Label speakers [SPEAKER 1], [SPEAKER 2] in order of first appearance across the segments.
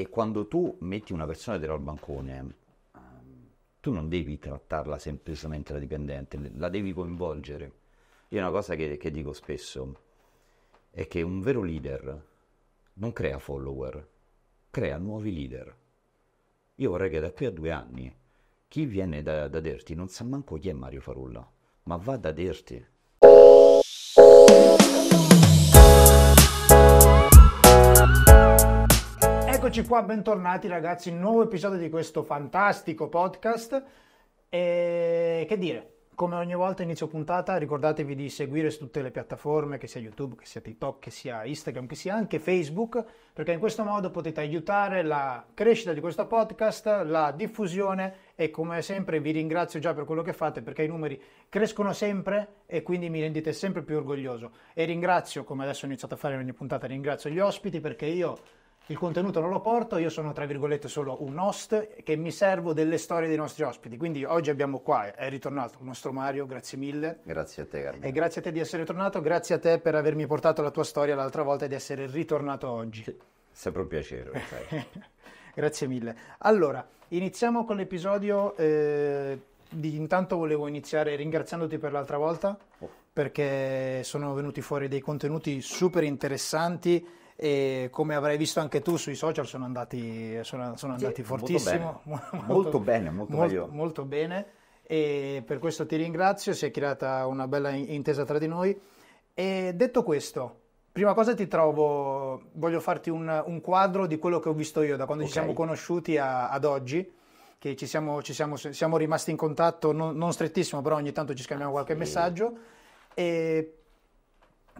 [SPEAKER 1] E quando tu metti una persona dietro al bancone, ehm, tu non devi trattarla semplicemente da dipendente, la devi coinvolgere. Io una cosa che, che dico spesso è che un vero leader non crea follower, crea nuovi leader. Io vorrei che da qui a due anni chi viene da, da Derti non sa manco chi è Mario Farulla, ma va da Derti.
[SPEAKER 2] Eccoci qua, bentornati ragazzi, nuovo episodio di questo fantastico podcast. E che dire, come ogni volta inizio puntata, ricordatevi di seguire su tutte le piattaforme, che sia YouTube, che sia TikTok, che sia Instagram, che sia anche Facebook, perché in questo modo potete aiutare la crescita di questo podcast, la diffusione e come sempre vi ringrazio già per quello che fate perché i numeri crescono sempre e quindi mi rendete sempre più orgoglioso. E ringrazio, come adesso ho iniziato a fare in ogni puntata, ringrazio gli ospiti perché io il contenuto non lo porto, io sono tra virgolette solo un host che mi servo delle storie dei nostri ospiti. Quindi oggi abbiamo qua, è ritornato il nostro Mario, grazie mille.
[SPEAKER 1] Grazie a te, Carmine.
[SPEAKER 2] E grazie a te di essere tornato, grazie a te per avermi portato la tua storia l'altra volta e di essere ritornato oggi. Sì,
[SPEAKER 1] sempre un piacere. grazie mille.
[SPEAKER 2] Allora, iniziamo con l'episodio. Eh, di, intanto volevo iniziare ringraziandoti per l'altra volta. Oh perché sono venuti fuori dei contenuti super interessanti e come avrai visto anche tu sui social sono andati, sono, sono sì, fortissimo. Molto bene, molto, bene, molto, molto, molto bene e per questo ti ringrazio, si è creata una bella intesa tra di noi. E detto questo, prima cosa ti trovo, voglio farti un, un quadro di quello che ho visto io da quando okay. ci siamo conosciuti a, ad oggi, che ci siamo, ci siamo, siamo rimasti in contatto, non, non, strettissimo, però ogni tanto ci scambiamo qualche sì. messaggio. E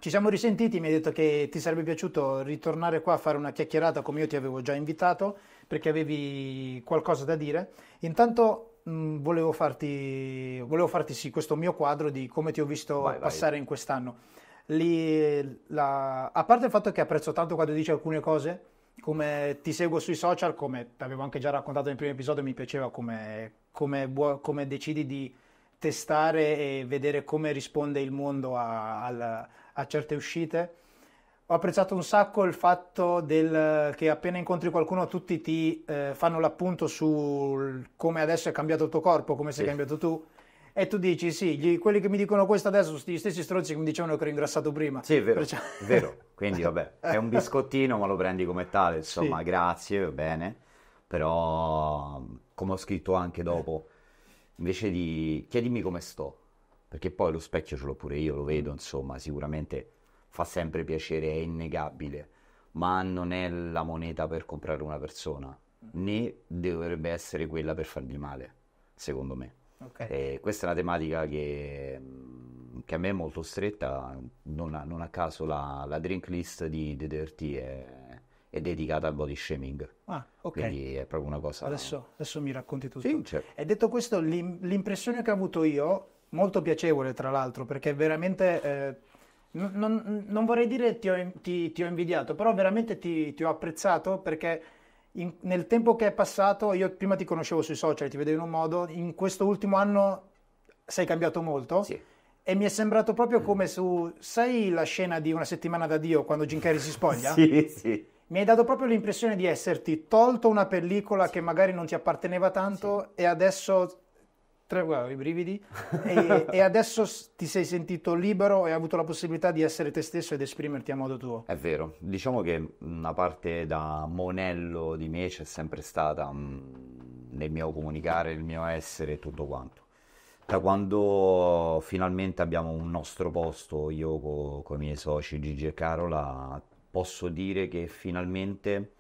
[SPEAKER 2] ci siamo risentiti, mi hai detto che ti sarebbe piaciuto ritornare qua a fare una chiacchierata come io ti avevo già invitato perché avevi qualcosa da dire. Intanto mh, mm, volevo, farti, volevo farti sì questo mio quadro di come ti ho visto vai, passare vai. in quest'anno. Lì, la, a parte il fatto che apprezzo tanto quando dici alcune cose, come ti seguo sui social, come ti avevo anche già raccontato nel primo episodio, mi piaceva come, come, come decidi di testare e vedere come risponde il mondo al a certe uscite. Ho apprezzato un sacco il fatto del, che appena incontri qualcuno tutti ti eh, fanno l'appunto su come adesso è cambiato il tuo corpo, come sei sì. cambiato tu. E tu dici sì, gli, quelli che mi dicono questo adesso sono gli stessi strozzi che mi dicevano che ero ingrassato prima.
[SPEAKER 1] Sì, è vero, Perciò... vero. Quindi vabbè, è un biscottino ma lo prendi come tale, insomma, sì. grazie, va bene. Però, come ho scritto anche dopo, invece di chiedimi come sto, perché poi lo specchio ce l'ho pure io, lo vedo, insomma, sicuramente fa sempre piacere, è innegabile, ma non è la moneta per comprare una persona, né dovrebbe essere quella per fargli male, secondo me. Okay. questa è una tematica che, che, a me è molto stretta, non a, non a caso la, la, drink list di The Dirty è, è dedicata al body shaming.
[SPEAKER 2] Ah, okay. Quindi
[SPEAKER 1] è proprio una cosa... Adesso,
[SPEAKER 2] adesso mi racconti tutto. Sì, certo. E detto questo, l'im- l'impressione che ho avuto io molto piacevole tra l'altro perché veramente eh, non, non, vorrei dire ti ho, ti, ti ho invidiato però veramente ti, ti ho apprezzato perché in, nel tempo che è passato io prima ti conoscevo sui social ti vedevo in un modo in questo ultimo anno sei cambiato molto sì. e mi è sembrato proprio mm. come su sai la scena di una settimana da Dio quando Jim Carrey si spoglia? sì sì mi hai dato proprio l'impressione di esserti tolto una pellicola sì. che magari non ti apparteneva tanto sì. e adesso Tre, guarda, i brividi. e, e, adesso ti sei sentito libero e hai avuto la possibilità di essere te stesso ed esprimerti a modo tuo.
[SPEAKER 1] È vero, diciamo che una parte da monello di me c'è sempre stata mm, nel mio comunicare, nel mio essere e tutto quanto. Da quando finalmente abbiamo un nostro posto, io co, con i miei soci Gigi e Carola, posso dire che finalmente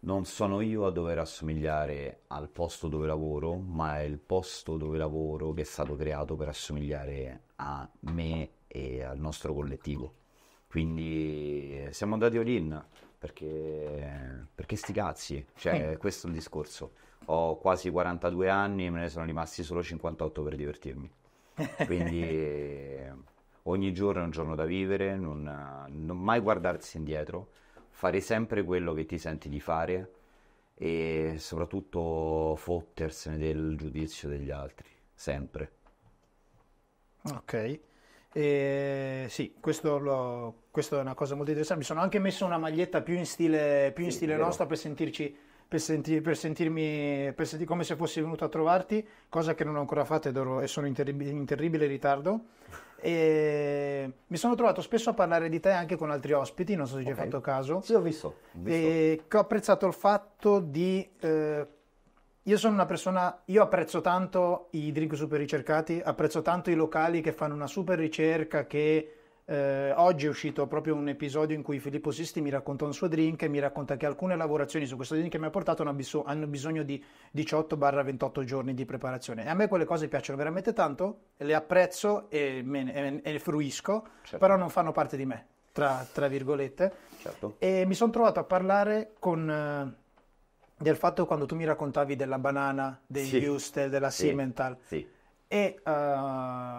[SPEAKER 1] non sono io a dover assomigliare al posto dove lavoro, ma è il posto dove lavoro che è stato creato per assomigliare a me e al nostro collettivo. Quindi eh, siamo andati all'in perché, perché sti cazzi, cioè eh. questo è il discorso. Ho quasi 42 anni e me ne sono rimasti solo 58 per divertirmi. Quindi ogni giorno è un giorno da vivere, non, non mai guardarsi indietro fare sempre quello che ti senti di fare e soprattutto fottersene del giudizio degli altri, sempre.
[SPEAKER 2] Ok. Eh, sì, questo, lo, questo, è una cosa molto interessante. Mi sono anche messo una maglietta più in stile, più in sì, stile nostra per sentirci per, senti, per sentirmi per senti, come se fossi venuto a trovarti, cosa che non ho ancora fatto ed ero, e sono in, terribile, in terribile ritardo. E mi sono trovato spesso a parlare di te anche con altri ospiti, non so se okay. ci hai fatto caso. Sì, ho visto. Ho visto. E, che ho apprezzato il fatto di... Eh, io sono una persona, io apprezzo tanto i drink super ricercati, apprezzo tanto i locali che fanno una super ricerca, che eh, oggi è uscito proprio un episodio in cui Filippo Sisti mi racconta un suo drink e mi racconta che alcune lavorazioni su questo drink che mi ha portato hanno, bisogno di 18-28 giorni di preparazione. E a me quelle cose piacciono veramente tanto, le apprezzo e, me, e, e fruisco, certo. però non fanno parte di me, tra, tra virgolette. Certo. E mi sono trovato a parlare con... Eh, del fatto quando tu mi raccontavi della banana, dei sì. Wustel, della sì. Sì. E uh,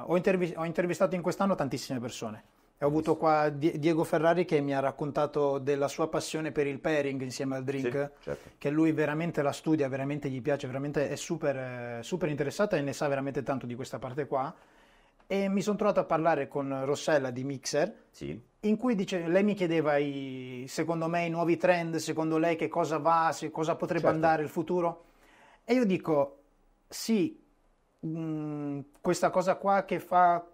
[SPEAKER 2] ho, intervi- ho intervistato in quest'anno tantissime persone ho avuto qua Diego Ferrari che mi ha raccontato della sua passione per il pairing insieme al drink, sì, certo. che lui veramente la studia, veramente gli piace, veramente è super, eh, super interessata e ne sa veramente tanto di questa parte qua. E mi sono trovato a parlare con Rossella di Mixer, sì. in cui dice, lei mi chiedeva i, secondo me i nuovi trend, secondo lei che cosa va, se, cosa potrebbe certo. andare il futuro. E io dico, sì, mh, mm, questa cosa qua che fa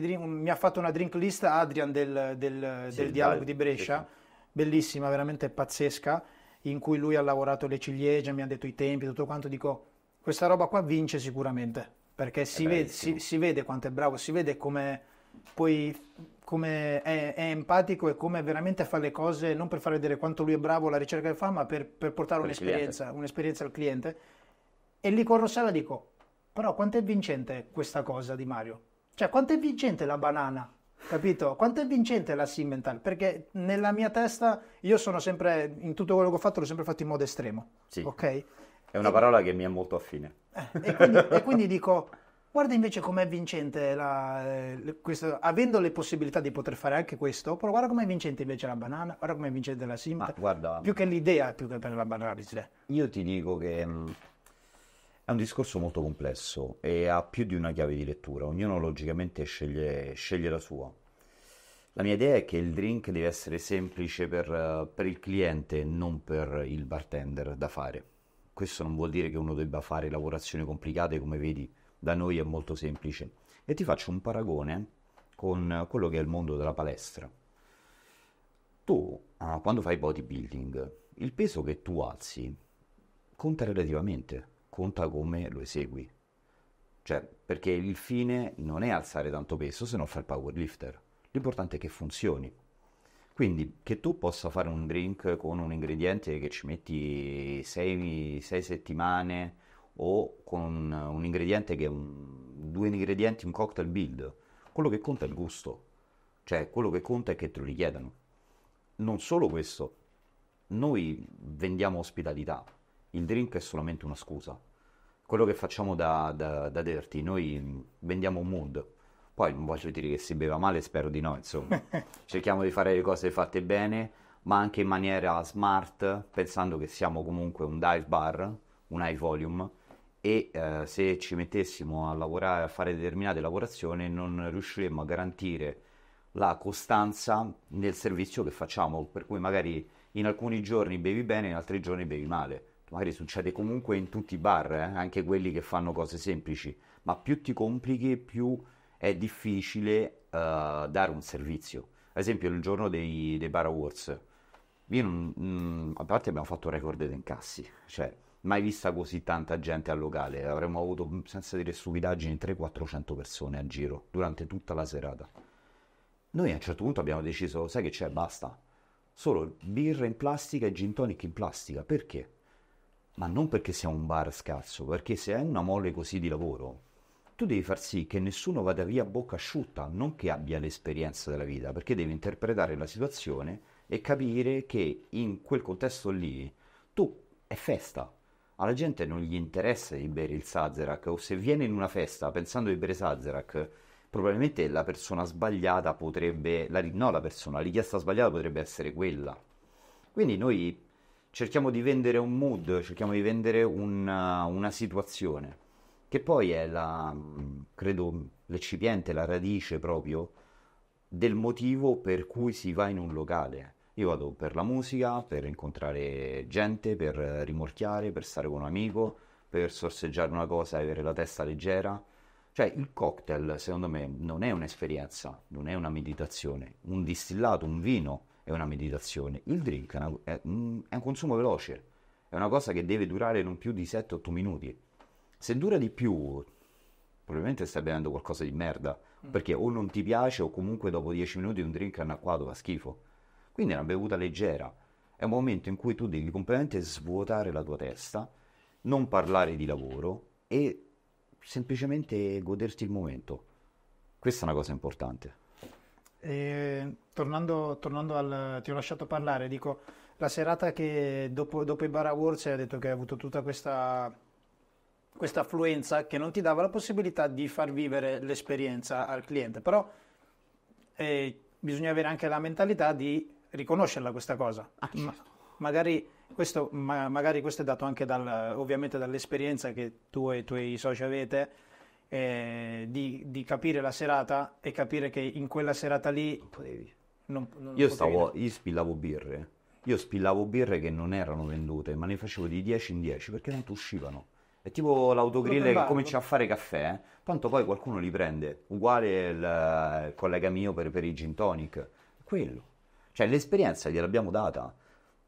[SPEAKER 2] drink, mi ha fatto una drink list Adrian del, del, sì, del dialogo di Brescia, bellissima, veramente pazzesca, in cui lui ha lavorato le ciliegie, mi ha detto i tempi, tutto quanto, dico questa roba qua vince sicuramente, perché si eh vede, si, si vede, quanto è bravo, si vede come poi come è, è, empatico e come veramente fa le cose non per far vedere quanto lui è bravo la ricerca che fa, ma per, per portare per un'esperienza, un'esperienza, al cliente. E lì con Rossella dico, però quanto è vincente questa cosa di Mario? Cioè, quanto è vincente la banana? Capito? Quanto è vincente la Simmental? Perché nella mia testa io sono sempre, in tutto quello che ho fatto, l'ho sempre fatto in modo estremo.
[SPEAKER 1] Sì. Ok? È una e... parola che mi è molto affine. Eh,
[SPEAKER 2] e, quindi, e, quindi, dico, guarda invece com'è vincente la, eh, questo, avendo le possibilità di poter fare anche questo, però guarda com'è vincente invece la banana, guarda com'è vincente la Simmental. Ma guarda... Più che l'idea, più che per la banana.
[SPEAKER 1] Io ti dico che... Mh mm, è un discorso molto complesso e ha più di una chiave di lettura, ognuno logicamente sceglie, sceglie la sua. La mia idea è che il drink deve essere semplice per, per il cliente, non per il bartender da fare. Questo non vuol dire che uno debba fare lavorazioni complicate, come vedi da noi è molto semplice. E ti faccio un paragone con quello che è il mondo della palestra. Tu, ah, quando fai bodybuilding, il peso che tu alzi conta relativamente conta come lo esegui. Cioè, perché il fine non è alzare tanto peso se non fai il powerlifter. L'importante è che funzioni. Quindi che tu possa fare un drink con un ingrediente che ci metti 6 settimane o con un ingrediente che è un, due ingredienti, un cocktail build, quello che conta è il gusto, cioè quello che conta è che te lo richiedano. Non solo questo, noi vendiamo ospitalità, il drink è solamente una scusa. Quello che facciamo da, da, da Dirty, noi mm, vendiamo un mood. Poi non voglio dire che si beva male, spero di no, insomma. Cerchiamo di fare le cose fatte bene, ma anche in maniera smart, pensando che siamo comunque un dive bar, un high volume, e eh, se ci mettessimo a lavorare, a fare determinate lavorazioni, non riusciremmo a garantire la costanza nel servizio che facciamo, per cui magari in alcuni giorni bevi bene, in altri giorni bevi male magari succede comunque in tutti i bar, eh? anche quelli che fanno cose semplici, ma più ti complichi, più è difficile uh, dare un servizio. Ad esempio, il giorno dei, dei Bar Awards, io non, mh, mm, a parte abbiamo fatto un record di incassi, cioè mai vista così tanta gente al locale, avremmo avuto mm, senza dire stupidaggini 300-400 persone a giro durante tutta la serata. Noi a un certo punto abbiamo deciso, sai che c'è, basta, solo birra in plastica e gin tonic in plastica, perché? ma non perché sia un bar scarso, perché se hai una mole così di lavoro, tu devi far sì che nessuno vada via a bocca asciutta, non che abbia l'esperienza della vita, perché devi interpretare la situazione e capire che in quel contesto lì tu è festa. Alla gente non gli interessa di bere il Sazerac o se viene in una festa pensando di bere Sazerac, probabilmente la persona sbagliata potrebbe, la, no la persona, la richiesta sbagliata potrebbe essere quella. Quindi noi cerchiamo di vendere un mood, cerchiamo di vendere una, uh, una situazione, che poi è la, mm, credo, l'eccipiente, la radice proprio del motivo per cui si va in un locale. Io vado per la musica, per incontrare gente, per rimorchiare, per stare con un amico, per sorseggiare una cosa e avere la testa leggera. Cioè il cocktail secondo me non è un'esperienza, non è una meditazione. Un distillato, un vino, una meditazione. Il drink è, una, è, mm, è un consumo veloce, è una cosa che deve durare non più di 7-8 minuti. Se dura di più, probabilmente stai bevendo qualcosa di merda, mm. perché o non ti piace o comunque dopo 10 minuti un drink anacquato fa schifo. Quindi è una bevuta leggera, è un momento in cui tu devi completamente svuotare la tua testa, non parlare di lavoro e semplicemente goderti il momento. Questa è una cosa importante
[SPEAKER 2] tornando, tornando, al... ti ho lasciato parlare, dico, la serata che dopo, dopo i Bar Awards hai detto che hai avuto tutta questa, questa affluenza che non ti dava la possibilità di far vivere l'esperienza al cliente, però eh, bisogna avere anche la mentalità di riconoscerla questa cosa. Ah, certo. ma, magari, questo, ma, magari questo è dato anche dal, ovviamente dall'esperienza che tu e i tuoi soci avete, eh, di, di, capire la serata e capire che in quella serata lì non potevi. Non, non io, stavo, potevi.
[SPEAKER 1] io spillavo birre, io spillavo birre che non erano vendute, ma ne facevo di 10 in 10 perché tanto uscivano. È tipo l'autogrill che comincia a fare caffè, eh. tanto poi qualcuno li prende, uguale il, eh, il collega mio per, per i gin tonic, quello. Cioè l'esperienza gliel'abbiamo data.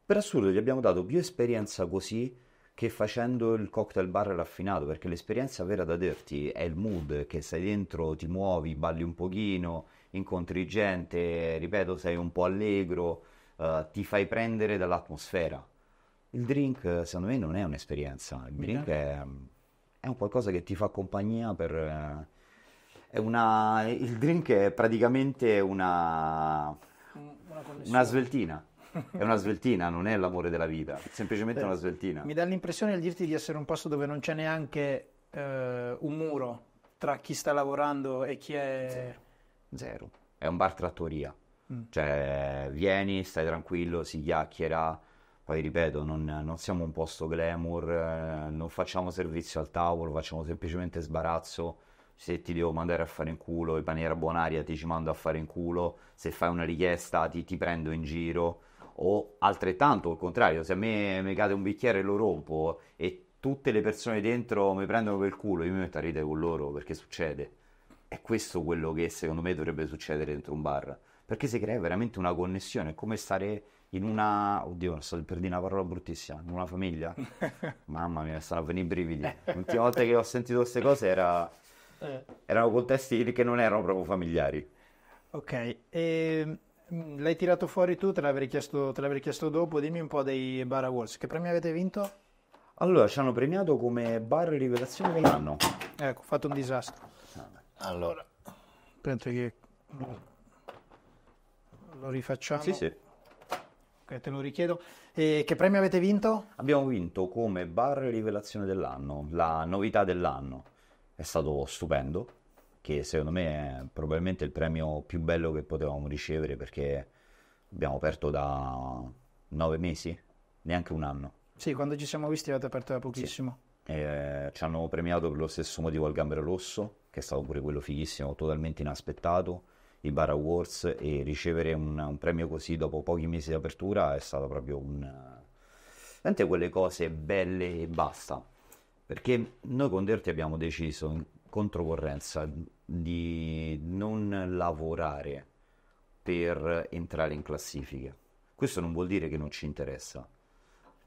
[SPEAKER 1] Per assurdo gli abbiamo dato più esperienza così che facendo il cocktail bar raffinato, perché l'esperienza vera da dirti è il mood, che sei dentro, ti muovi, balli un pochino, incontri gente, ripeto, sei un po' allegro, eh, ti fai prendere dall'atmosfera. Il drink, secondo me, non è un'esperienza, il drink è, è un qualcosa che ti fa compagnia per... Eh, una, il drink è praticamente una, una, una sveltina è una sveltina, non è l'amore della vita, è semplicemente Beh, una sveltina. Mi
[SPEAKER 2] dà l'impressione di dirti di essere un posto dove non c'è neanche eh, un muro tra chi sta lavorando e chi è... Zero. Zero.
[SPEAKER 1] È un bar trattoria. Mm. Cioè, vieni, stai tranquillo, si chiacchiera. Poi ripeto, non, non siamo un posto glamour, eh, non facciamo servizio al tavolo, facciamo semplicemente sbarazzo se ti devo mandare a fare in culo in maniera buonaria ti ci mando a fare in culo, se fai una richiesta ti, ti prendo in giro o altrettanto, al contrario, se a me mi cade un bicchiere e lo rompo e tutte le persone dentro mi prendono per culo, io mi metto a ridere con loro perché succede. È questo quello che secondo me dovrebbe succedere dentro un bar, perché si crea veramente una connessione, è come stare in una... Oddio, sto per dire una parola bruttissima, in una famiglia. Mamma mia, stanno a venire i brividi. Eh. L'ultima volta che ho sentito queste cose era... Eh. erano contesti che non erano proprio familiari.
[SPEAKER 2] Ok, e ehm, Mm, l'hai tirato fuori tu, te l'avrei, chiesto, te l'avrei chiesto dopo. Dimmi un po' dei Bar Awards. Che premi avete vinto?
[SPEAKER 1] Allora, ci hanno premiato come bar rivelazione dell'anno.
[SPEAKER 2] Ecco, ho fatto un disastro.
[SPEAKER 1] Allora, penso che lo rifacciamo. Sì, sì.
[SPEAKER 2] Okay, te lo richiedo. E che premio avete vinto?
[SPEAKER 1] Abbiamo vinto come bar rivelazione dell'anno, la novità dell'anno. È stato stupendo che secondo me è probabilmente il premio più bello che potevamo ricevere perché abbiamo aperto da nove mesi, neanche un anno.
[SPEAKER 2] Sì, quando ci siamo visti avete aperto da pochissimo.
[SPEAKER 1] Sì. E, eh, ci hanno premiato per lo stesso motivo al Gambero Rosso, che è stato pure quello fighissimo, totalmente inaspettato, i Bar Awards e ricevere un, un premio così dopo pochi mesi di apertura è stato proprio un... Tante quelle cose belle e basta, perché noi con Derti abbiamo deciso in controcorrenza di non lavorare per entrare in classifica. Questo non vuol dire che non ci interessa.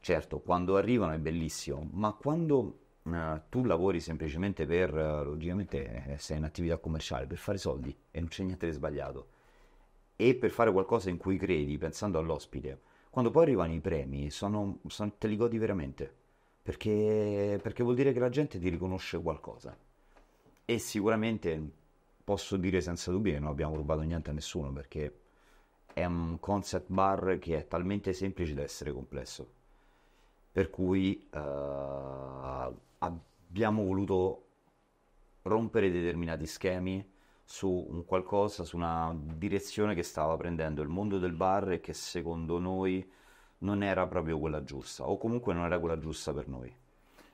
[SPEAKER 1] Certo, quando arrivano è bellissimo, ma quando uh, tu lavori semplicemente per, uh, logicamente eh, sei in attività commerciale, per fare soldi e non c'è niente di sbagliato, e per fare qualcosa in cui credi, pensando all'ospite, quando poi arrivano i premi, sono, sono, te li godi veramente, perché, perché vuol dire che la gente ti riconosce qualcosa e sicuramente posso dire senza dubbio che non abbiamo rubato niente a nessuno perché è un concept bar che è talmente semplice da essere complesso. Per cui uh, abbiamo voluto rompere determinati schemi su un qualcosa, su una direzione che stava prendendo il mondo del bar e che secondo noi non era proprio quella giusta, o comunque non era quella giusta per noi.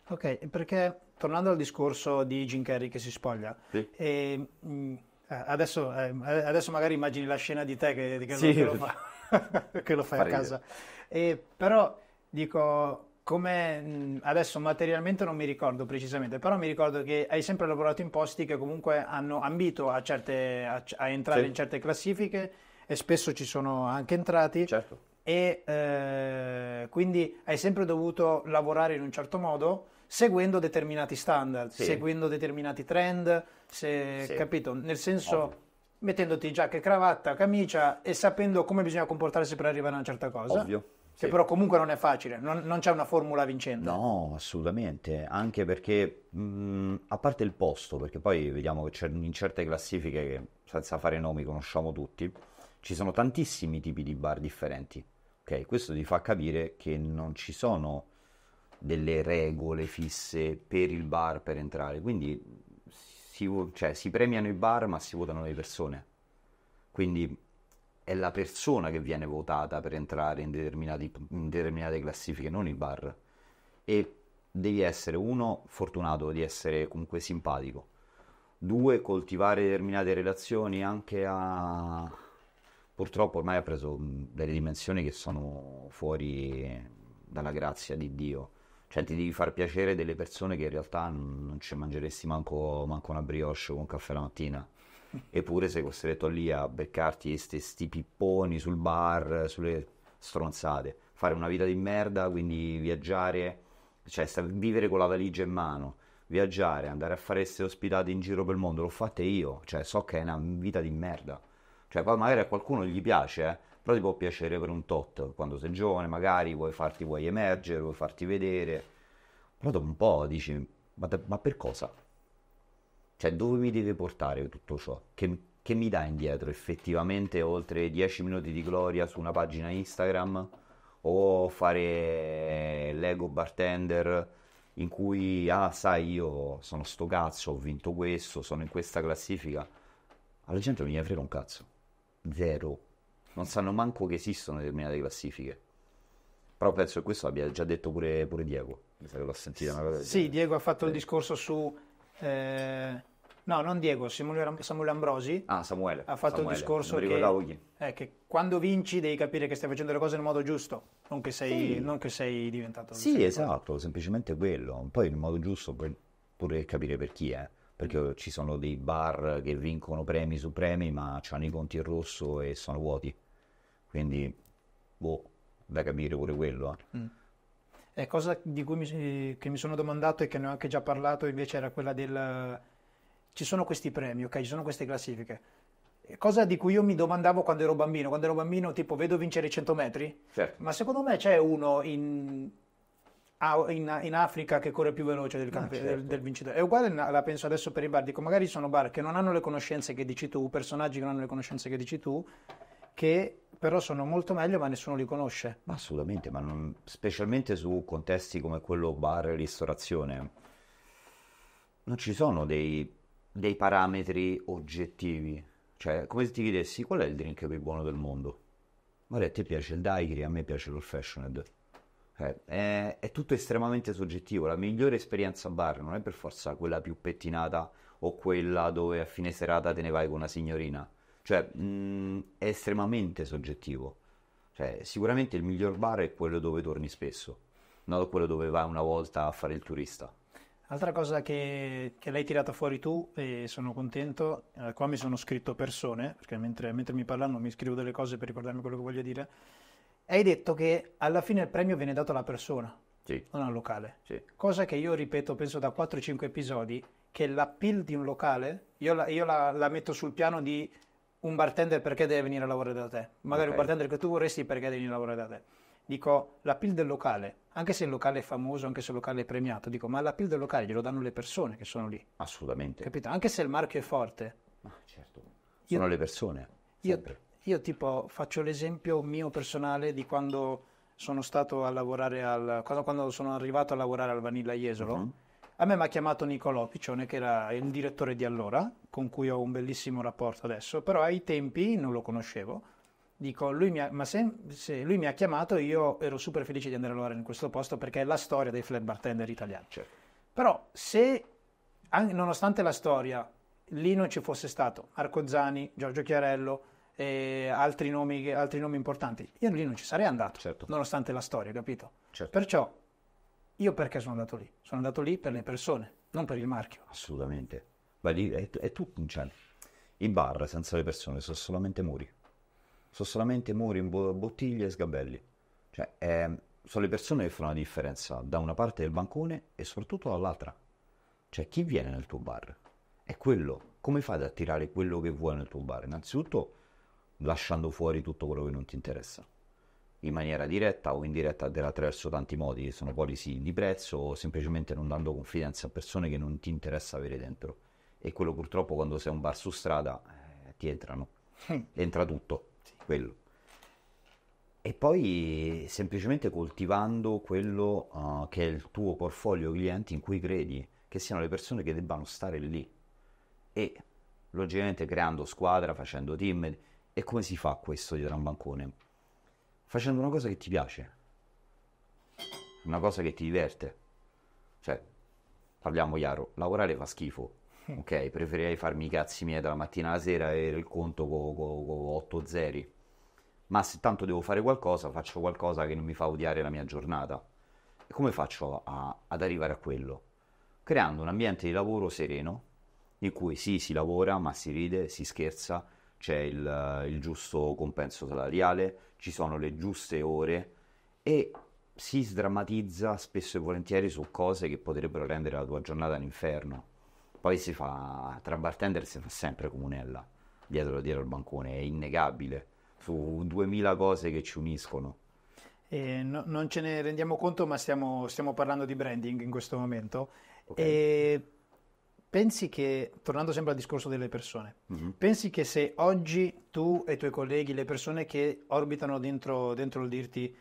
[SPEAKER 2] Ok, perché tornando al discorso di Jim Carrey che si spoglia, sì. e, mh, mm, eh, adesso, eh, adesso, magari immagini la scena di te che, che, sì. lo, che lo, fai Farire. a casa, e, però dico come mm, adesso materialmente non mi ricordo precisamente, però mi ricordo che hai sempre lavorato in posti che comunque hanno ambito a, certe, a, a entrare sì. in certe classifiche e spesso ci sono anche entrati. Certo. E eh, quindi hai sempre dovuto lavorare in un certo modo seguendo determinati standard, sì. seguendo determinati trend, se, sì. capito? Nel senso, Ovvio. mettendoti giacca e cravatta, camicia e sapendo come bisogna comportarsi per arrivare a una certa cosa. Ovvio. Che sì. però comunque non è facile, non, non, c'è una formula vincente.
[SPEAKER 1] No, assolutamente, anche perché mh, mm, a parte il posto, perché poi vediamo che in certe classifiche che senza fare nomi conosciamo tutti, ci sono tantissimi tipi di bar differenti. Ok, questo ti fa capire che non ci sono delle regole fisse per il bar per entrare, quindi si, cioè, si premiano i bar ma si votano le persone, quindi è la persona che viene votata per entrare in, in determinate classifiche, non il bar. E devi essere uno fortunato di essere comunque simpatico. Due, coltivare determinate relazioni anche a... Purtroppo ormai ha preso mm, delle dimensioni che sono fuori dalla grazia di Dio. Cioè, ti devi far piacere delle persone che in realtà non, ci mangeresti manco, manco, una brioche o un caffè la mattina. Eppure sei costretto lì a beccarti questi pipponi sul bar, sulle stronzate. Fare una vita di merda, quindi viaggiare, cioè vivere con la valigia in mano viaggiare, andare a fare essere ospitati in giro per il mondo, l'ho fatta io, cioè so che è una vita di merda. Cioè poi magari a qualcuno gli piace, eh? però ti può piacere per un tot, quando sei giovane magari vuoi farti, vuoi emergere, vuoi farti vedere, però dopo un po' dici, ma, te, ma per cosa? Cioè dove mi deve portare tutto ciò? Che, che mi dà indietro effettivamente oltre 10 minuti di gloria su una pagina Instagram o fare l'ego bartender in cui, ah sai, io sono sto cazzo, ho vinto questo, sono in questa classifica. Alla gente non gli frega un cazzo. Zero non sanno manco che esistono determinate classifiche. Però penso che questo l'abbia già detto pure, pure Diego. Mi sa che l'ho sentita una cosa. Sì,
[SPEAKER 2] Diego ha fatto eh. il discorso su. Eh, no, non Diego, Samuele, Ambrosi.
[SPEAKER 1] Ah, Samuele. Ha fatto Samuele. il discorso che,
[SPEAKER 2] è che, quando vinci devi capire che stai facendo le cose nel modo giusto, non che sei, sì. non che sei diventato. Sì,
[SPEAKER 1] esatto, cosa. semplicemente quello. Poi il modo giusto pure capire per chi è perché mm. ci sono dei bar che vincono premi su premi ma hanno i conti in rosso e sono vuoti. Quindi, boh, da capire pure quello.
[SPEAKER 2] Eh. Mm. E eh, cosa di cui mi, mi, sono domandato e che ne ho anche già parlato invece era quella del... Ci sono questi premi, ok? Ci sono queste classifiche. cosa di cui io mi domandavo quando ero bambino. Quando ero bambino, tipo, vedo vincere i 100 metri. Certo. Ma secondo me c'è uno in, in, in Africa che corre più veloce del, ah, camp- certo. del, del vincitore. È uguale, la penso adesso per i bar. Dico, magari sono bar che non hanno le conoscenze che dici tu, personaggi che non hanno le conoscenze che dici tu che però sono molto meglio ma nessuno li conosce.
[SPEAKER 1] Ma assolutamente, ma non, specialmente su contesti come quello bar e ristorazione, non ci sono dei, dei parametri oggettivi. Cioè, come se ti chiedessi qual è il drink più buono del mondo? Guarda, a te piace il daiquiri, a me piace l'old fashioned. Cioè, eh, è, è tutto estremamente soggettivo. La migliore esperienza a bar non è per forza quella più pettinata o quella dove a fine serata te ne vai con una signorina cioè, mh, mm, è estremamente soggettivo. Cioè, sicuramente il miglior bar è quello dove torni spesso, non quello dove vai una volta a fare il turista.
[SPEAKER 2] Altra cosa che, che l'hai tirata fuori tu e sono contento, eh, qua mi sono scritto persone, perché mentre, mentre mi parlano mi scrivo delle cose per ricordarmi quello che voglio dire, hai detto che alla fine il premio viene dato alla persona, sì. non al locale. Sì. Cosa che io ripeto, penso da 4-5 episodi, che l'appeal di un locale, io la, io la, la metto sul piano di un bartender perché deve venire a lavorare da te, magari okay. un bartender che tu vorresti perché deve venire a lavorare da te. Dico, la PIL del locale, anche se il locale è famoso, anche se il locale è premiato, dico, ma la PIL del locale glielo danno le persone che sono lì. Assolutamente. Capito? Anche se il marchio è
[SPEAKER 1] forte. Ma certo, sono io, le persone.
[SPEAKER 2] Io, io, tipo faccio l'esempio mio personale di quando sono stato a lavorare al... quando, quando sono arrivato a lavorare al Vanilla Jesolo. Uh-huh a me mi ha chiamato Nicolò Piccione, che era il direttore di allora, con cui ho un bellissimo rapporto adesso, però ai tempi non lo conoscevo. Dico, lui mi ha, ma se, se lui mi ha chiamato, io ero super felice di andare a lavorare in questo posto perché è la storia dei flat bartender italiani. Certo. Però se, nonostante la storia, lì non ci fosse stato Marco Zani, Giorgio Chiarello, e altri nomi, altri nomi importanti, io lì non ci sarei andato, certo. nonostante la storia, capito? Certo. Perciò io perché sono andato lì? Sono andato lì per le persone, non per il marchio.
[SPEAKER 1] Assolutamente. Vai lì e, e tu punciali. I bar senza le persone sono solamente muri. Sono solamente muri, bottiglie e sgabelli. Cioè, è, ehm, sono le persone che fanno la differenza da una parte del bancone e soprattutto dall'altra. Cioè, chi viene nel tuo bar? È quello. Come fai ad attirare quello che vuoi nel tuo bar? Innanzitutto lasciando fuori tutto quello che non ti interessa in maniera diretta o indiretta attraverso tanti modi, che sono policy di prezzo o semplicemente non dando confidenza a persone che non ti interessa avere dentro. E quello purtroppo quando sei un bar su strada eh, ti entrano, entra tutto, quello. E poi semplicemente coltivando quello uh, che è il tuo portfolio clienti in cui credi, che siano le persone che debbano stare lì. E logicamente creando squadra, facendo team. E come si fa questo dietro un bancone? facendo una cosa che ti piace, una cosa che ti diverte. Cioè, parliamo chiaro, lavorare fa schifo, ok? Preferirei farmi i cazzi miei dalla mattina alla sera e avere il conto con co, co 8 zeri. Ma se tanto devo fare qualcosa, faccio qualcosa che non mi fa odiare la mia giornata. E come faccio a, ad arrivare a quello? Creando un ambiente di lavoro sereno, in cui sì, si lavora, ma si ride, si scherza, c'è il, eh, il giusto compenso salariale, ci sono le giuste ore e si sdrammatizza spesso e volentieri su cose che potrebbero rendere la tua giornata un inferno. Poi si fa, tra bartender si fa sempre comunella dietro, dietro al bancone, è innegabile, su duemila cose che ci uniscono.
[SPEAKER 2] Eh, no, non ce ne rendiamo conto, ma stiamo, stiamo parlando di branding in questo momento. Okay. E eh, Pensi che, tornando sempre al discorso delle persone, mm-hmm. pensi che se oggi tu e i tuoi colleghi, le persone che orbitano dentro, dentro il dirti,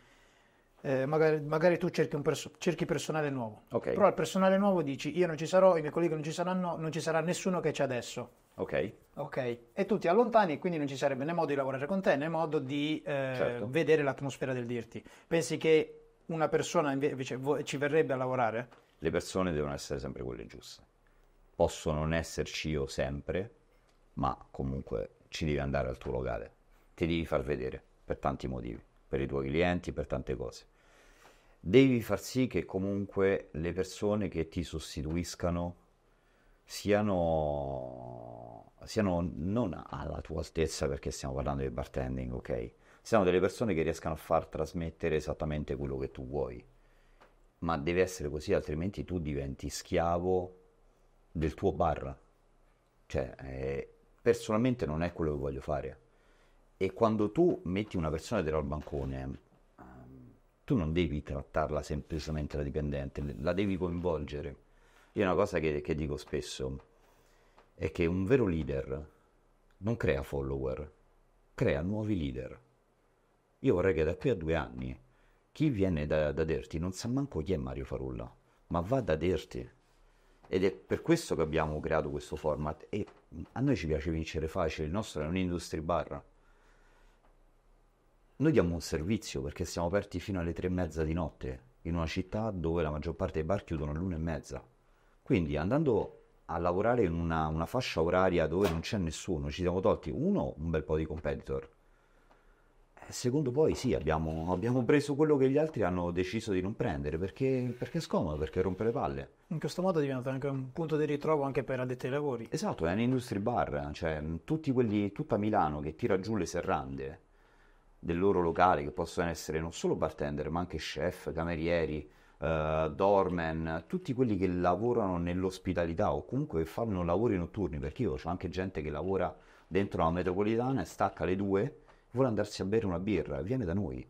[SPEAKER 2] eh, magari, magari, tu cerchi, perso- cerchi personale nuovo, okay. però al personale nuovo dici io non ci sarò, i miei colleghi non ci saranno, non ci sarà nessuno che c'è adesso. Ok. Ok, e tu ti allontani, quindi non ci sarebbe né modo di lavorare con te né modo di eh, certo. vedere l'atmosfera del dirti. Pensi che una persona invece ci verrebbe a lavorare?
[SPEAKER 1] Le persone devono essere sempre quelle giuste posso non esserci io sempre, ma comunque ci devi andare al tuo locale, ti devi far vedere per tanti motivi, per i tuoi clienti, per tante cose. Devi far sì che comunque le persone che ti sostituiscano siano, siano non alla tua altezza perché stiamo parlando di bartending, ok? Siano delle persone che riescano a far trasmettere esattamente quello che tu vuoi, ma deve essere così altrimenti tu diventi schiavo del tuo bar. Cioè, eh, personalmente non è quello che voglio fare. E quando tu metti una persona dietro al bancone, ehm, tu non devi trattarla semplicemente da dipendente, la devi coinvolgere. Io una cosa che, che dico spesso è che un vero leader non crea follower, crea nuovi leader. Io vorrei che da qui a due anni chi viene da, da dirti non sa manco chi è Mario Farulla, ma va da Derti ed è per questo che abbiamo creato questo format e a noi ci piace vincere facile, il nostro è un industry bar. Noi diamo un servizio perché siamo aperti fino alle tre e mezza di notte in una città dove la maggior parte dei bar chiudono all'una e mezza. Quindi andando a lavorare in una, una, fascia oraria dove non c'è nessuno, ci siamo tolti uno, un bel po' di competitor. E eh, secondo poi sì, abbiamo, abbiamo, preso quello che gli altri hanno deciso di non prendere perché, perché è scomodo, perché rompe le palle
[SPEAKER 2] in questo modo diventa anche un
[SPEAKER 1] punto di ritrovo anche per addetti ai lavori. Esatto, è un industry bar, cioè tutti quelli, tutta Milano che tira giù le serrande del loro locale, che possono essere non solo bartender, ma anche chef, camerieri, uh, doorman, tutti quelli che lavorano nell'ospitalità o comunque fanno lavori notturni, perché io ho anche gente che lavora dentro la metropolitana e stacca le due, vuole andarsi a bere una birra viene da noi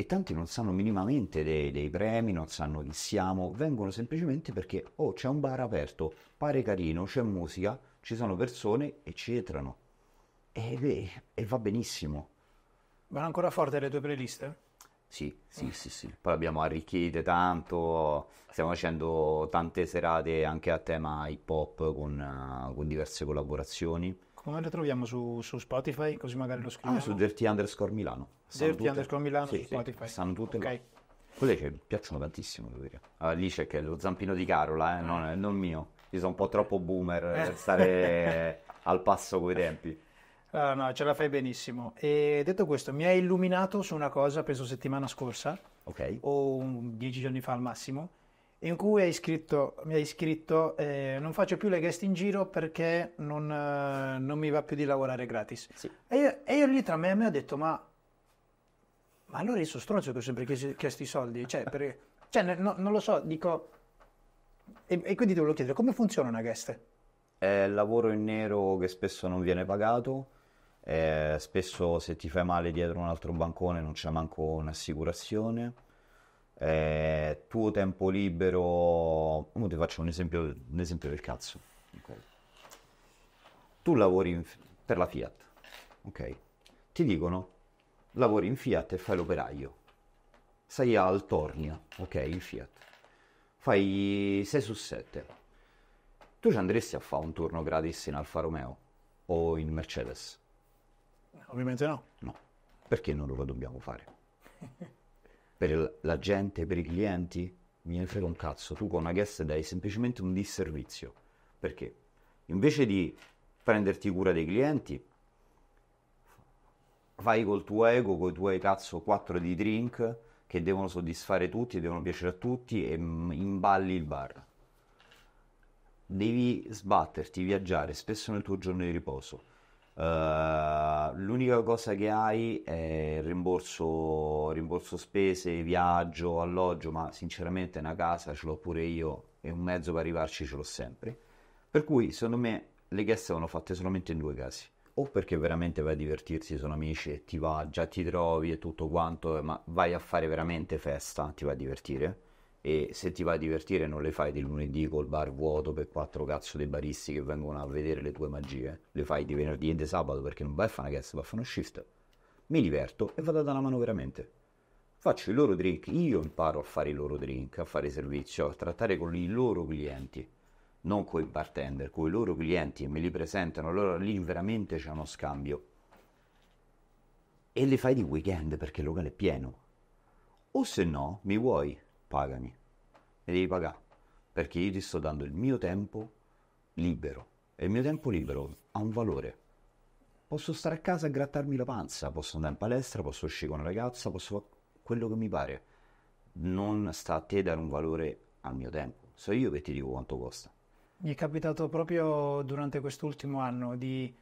[SPEAKER 1] e tanti non sanno minimamente dei, dei, premi, non sanno chi siamo, vengono semplicemente perché oh c'è un bar aperto, pare carino, c'è musica, ci sono persone e ci entrano. E, e, e va benissimo.
[SPEAKER 2] Vanno ancora forte le tue playlist?
[SPEAKER 1] Sì, sì, sì, sì. Poi abbiamo arricchite tanto, stiamo facendo tante serate anche a tema hip hop con, con diverse collaborazioni. Come le troviamo su, su Spotify? Così magari lo scriviamo. Ah, su Dirty Underscore Milano. Gerti underscore Milano sì, Spotify. Sì, stanno tutte okay. Quelle che piacciono tantissimo, devo dire. Alice ah, che lo zampino di Carola, eh, non, è, non mio. Io sono un po' troppo boomer eh, per stare al passo coi tempi.
[SPEAKER 2] No, ah, no, ce la fai benissimo. E detto questo, mi hai illuminato su una cosa, penso settimana scorsa, okay. o dieci giorni fa al massimo, in cui hai scritto, mi hai scritto eh, non faccio più le guest in giro perché non, eh, non mi va più di lavorare gratis. Sì. E, io, e, io, lì tra me e me ho detto ma ma allora io sono stronzo che ho sempre chiesto, i soldi, cioè, per, cioè no, non lo so, dico... E, e quindi ti volevo chiedere, come funziona una guest?
[SPEAKER 1] È lavoro in nero che spesso non viene pagato, eh, spesso se ti fai male dietro un altro bancone non c'è manco un'assicurazione. Eh, tuo tempo libero, oh, ti faccio un esempio, un esempio del cazzo. Okay. Tu lavori in, per la Fiat, ok? Ti dicono lavori in Fiat e fai l'operaio. Sei al Tornia, ok, in Fiat. Fai 6 su 7. Tu ci andresti a fare un turno gratis in Alfa Romeo o in Mercedes? Eh, ovviamente no. No, perché non lo dobbiamo fare? per la gente, per i clienti, mi frega un cazzo. Tu con una guest dai semplicemente un disservizio. Perché? Invece di prenderti cura dei clienti, vai col tuo ego, con i tuoi cazzo 4 di drink che devono soddisfare tutti, devono piacere a tutti e mm, imballi il bar. Devi sbatterti, viaggiare, spesso nel tuo giorno di riposo. Uh, l'unica cosa che hai è il rimborso, rimborso spese, viaggio, alloggio, ma sinceramente una casa ce l'ho pure io e un mezzo per arrivarci ce l'ho sempre. Per cui secondo me le guest vanno fatte solamente in due casi o perché veramente vai a divertirsi, sono amici e ti va, già ti trovi e tutto quanto, ma vai a fare veramente festa, ti va a divertire. E se ti va a divertire non le fai di lunedì col bar vuoto per quattro cazzo dei baristi che vengono a vedere le tue magie, le fai di venerdì e di sabato perché non vai a fare una guest, vai a fare uno shift. Mi diverto e vado a una mano veramente. Faccio i loro drink, io imparo a fare i loro drink, a fare servizio, a trattare con i loro clienti non coi bartender, coi loro clienti e me li presentano, allora lì veramente c'è uno scambio. E le fai di weekend perché il locale è pieno. O se no, mi vuoi, pagami. Mi devi pagare, perché io ti sto dando il mio tempo libero. E il mio tempo libero ha un valore. Posso stare a casa a grattarmi la panza, posso andare in palestra, posso uscire con una ragazza, posso fare quello che mi pare. Non sta a te dare un valore al mio tempo. So io che ti dico quanto costa.
[SPEAKER 2] Mi è capitato proprio durante quest'ultimo anno di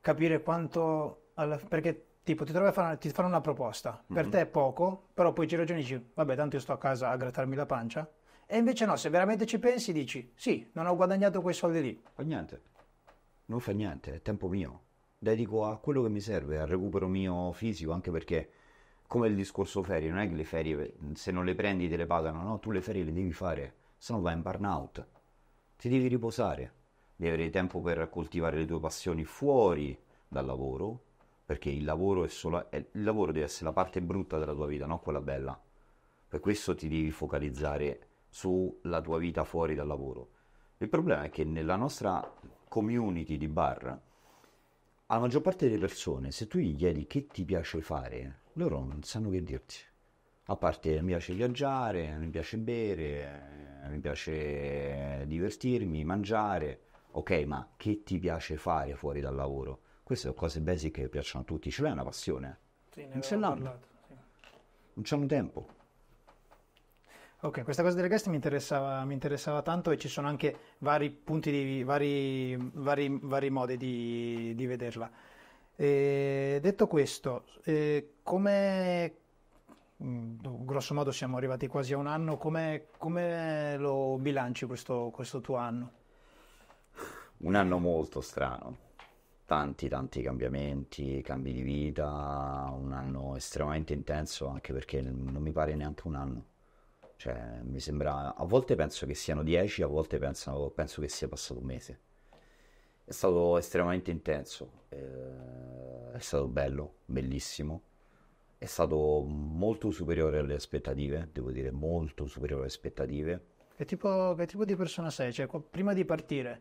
[SPEAKER 2] capire quanto... alla- perché tipo ti trovi a fare, ti fanno una proposta, per mm-hmm. te è poco, però poi ci ragioni e dici, vabbè, tanto io sto a casa a grattarmi la pancia. E invece no, se veramente ci pensi dici, sì, non ho guadagnato quei soldi lì. Fa niente.
[SPEAKER 1] Non fa niente, è tempo mio. Dedico a quello che mi serve, al recupero mio fisico, anche perché, come il discorso ferie, non è che le ferie, se non le prendi, te le pagano, no, tu le ferie le devi fare, se no vai in burnout ti devi riposare, devi avere tempo per coltivare le tue passioni fuori dal lavoro, perché il lavoro, solo, è, il lavoro deve essere la parte brutta della tua vita, non quella bella. Per questo ti devi focalizzare sulla tua vita fuori dal lavoro. Il problema è che nella nostra community di bar, la maggior parte delle persone, se tu gli chiedi che ti piace fare, loro non sanno che dirti. A parte mi piace viaggiare, mi piace bere, mi piace divertirmi, mangiare. Ok, ma che ti piace fare fuori dal lavoro? Queste sono cose basic che piacciono a tutti. Ce l'hai una passione?
[SPEAKER 2] Sì, non ce l'hanno. Sì.
[SPEAKER 1] Non un tempo.
[SPEAKER 2] Ok, questa cosa delle guest mi interessava, mi interessava, tanto e ci sono anche vari punti di vari, vari, vari modi di, di vederla. E eh, detto questo, eh, come Mm, grosso modo siamo arrivati quasi a un anno, come, come lo bilanci questo, questo tuo anno?
[SPEAKER 1] Un anno molto strano, tanti tanti cambiamenti, cambi di vita, un anno estremamente intenso anche perché non mi pare neanche un anno. Cioè, mi sembra, a volte penso che siano dieci, a volte penso, penso che sia passato un mese. È stato estremamente intenso, eh, è stato bello, bellissimo è stato molto superiore alle aspettative, devo dire molto superiore alle aspettative.
[SPEAKER 2] Che tipo, che tipo di persona sei? Cioè, prima di partire,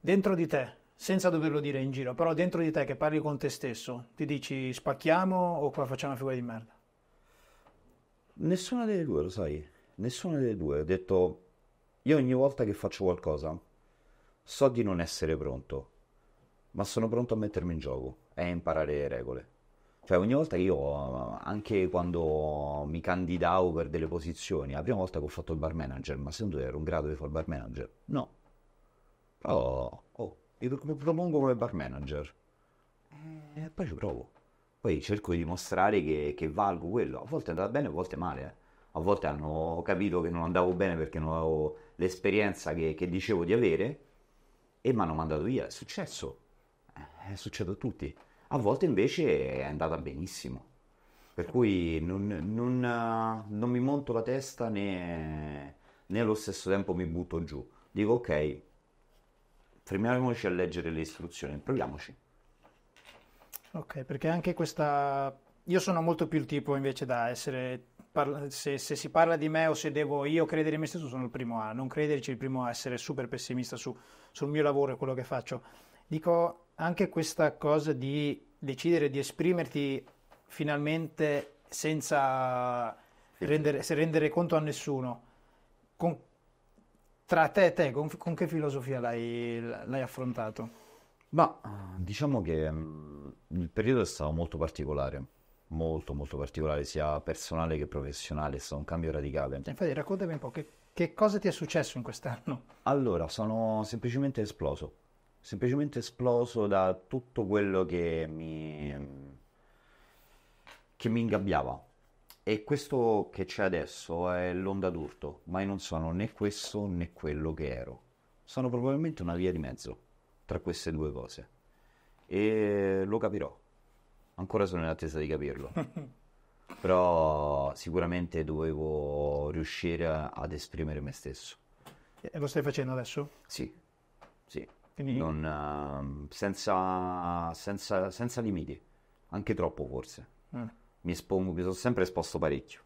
[SPEAKER 2] dentro di te, senza doverlo dire in giro, però dentro di te che parli con te stesso, ti dici spacchiamo o qua facciamo una figura di merda?
[SPEAKER 1] Nessuna delle due, lo sai, nessuna delle due. Ho detto, io ogni volta che faccio qualcosa, so di non essere pronto, ma sono pronto a mettermi in gioco e a imparare le regole. Cioè ogni volta che io, anche quando mi candidavo per delle posizioni, la prima volta che ho fatto il bar manager, ma secondo te ero un grado di fare il bar manager? No. Però, oh, mi propongo come bar manager. Eh, e poi ci provo. Poi cerco di dimostrare che, che valgo quello. A volte è andata bene, a volte male. Eh. A volte hanno capito che non andavo bene perché non avevo l'esperienza che, che dicevo di avere e mi hanno mandato via. È successo. Eh, è successo a tutti a volte invece è andata benissimo. Per cui non, non, eh, non mi monto la testa né, né, allo stesso tempo mi butto giù. Dico ok, fermiamoci a leggere le istruzioni, proviamoci.
[SPEAKER 2] Ok, perché anche questa... Io sono molto più il tipo invece da essere... Se, se si parla di me o se devo io credere in me stesso sono il primo a non crederci, il primo a essere super pessimista su, sul mio lavoro e quello che faccio. Dico, anche questa cosa di decidere di esprimerti finalmente senza rendere, rendere conto a nessuno, con, tra te e te, con, con che filosofia l'hai, l'hai affrontato?
[SPEAKER 1] Ma diciamo che mh, mm, il periodo è stato molto particolare, molto molto particolare, sia personale che professionale, è stato un cambio radicale. Eh,
[SPEAKER 2] infatti raccontami un po' che, che cosa ti è successo in quest'anno.
[SPEAKER 1] Allora, sono semplicemente esploso semplicemente esploso da tutto quello che mi, che mi ingabbiava. E questo che c'è adesso è l'onda d'urto, ma io non sono né questo né quello che ero. Sono probabilmente una via di mezzo tra queste due cose. E lo capirò. Ancora sono in attesa di capirlo. Però sicuramente dovevo riuscire ad esprimere me stesso. E lo stai facendo adesso? Sì, non, ehm, senza, senza, senza, limiti, anche troppo forse. Mm. Mi, espongo, mi sono sempre esposto parecchio.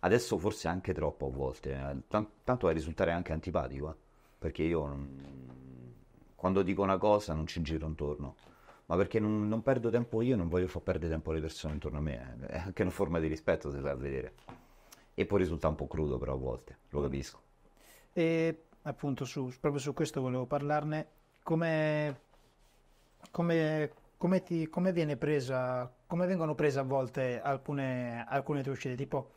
[SPEAKER 1] Adesso forse anche troppo a volte, eh. Tant- tanto a risultare anche antipatico, eh? perché io non... quando dico una cosa non ci giro intorno, ma perché non, non perdo tempo io non voglio far perdere tempo alle persone intorno a me, eh? è anche una forma di rispetto se vai a vedere. E poi risulta un po' crudo però a volte, lo mm. capisco.
[SPEAKER 2] E appunto su, proprio su questo volevo parlarne, come, come, come, ti, come, viene presa, come vengono prese a volte alcune, alcune tue uscite? Tipo,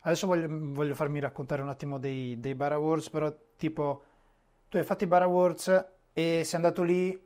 [SPEAKER 2] adesso voglio, voglio farmi raccontare un attimo dei, dei Bar Awards, però tipo, tu hai fatto i Bar Awards e sei andato lì,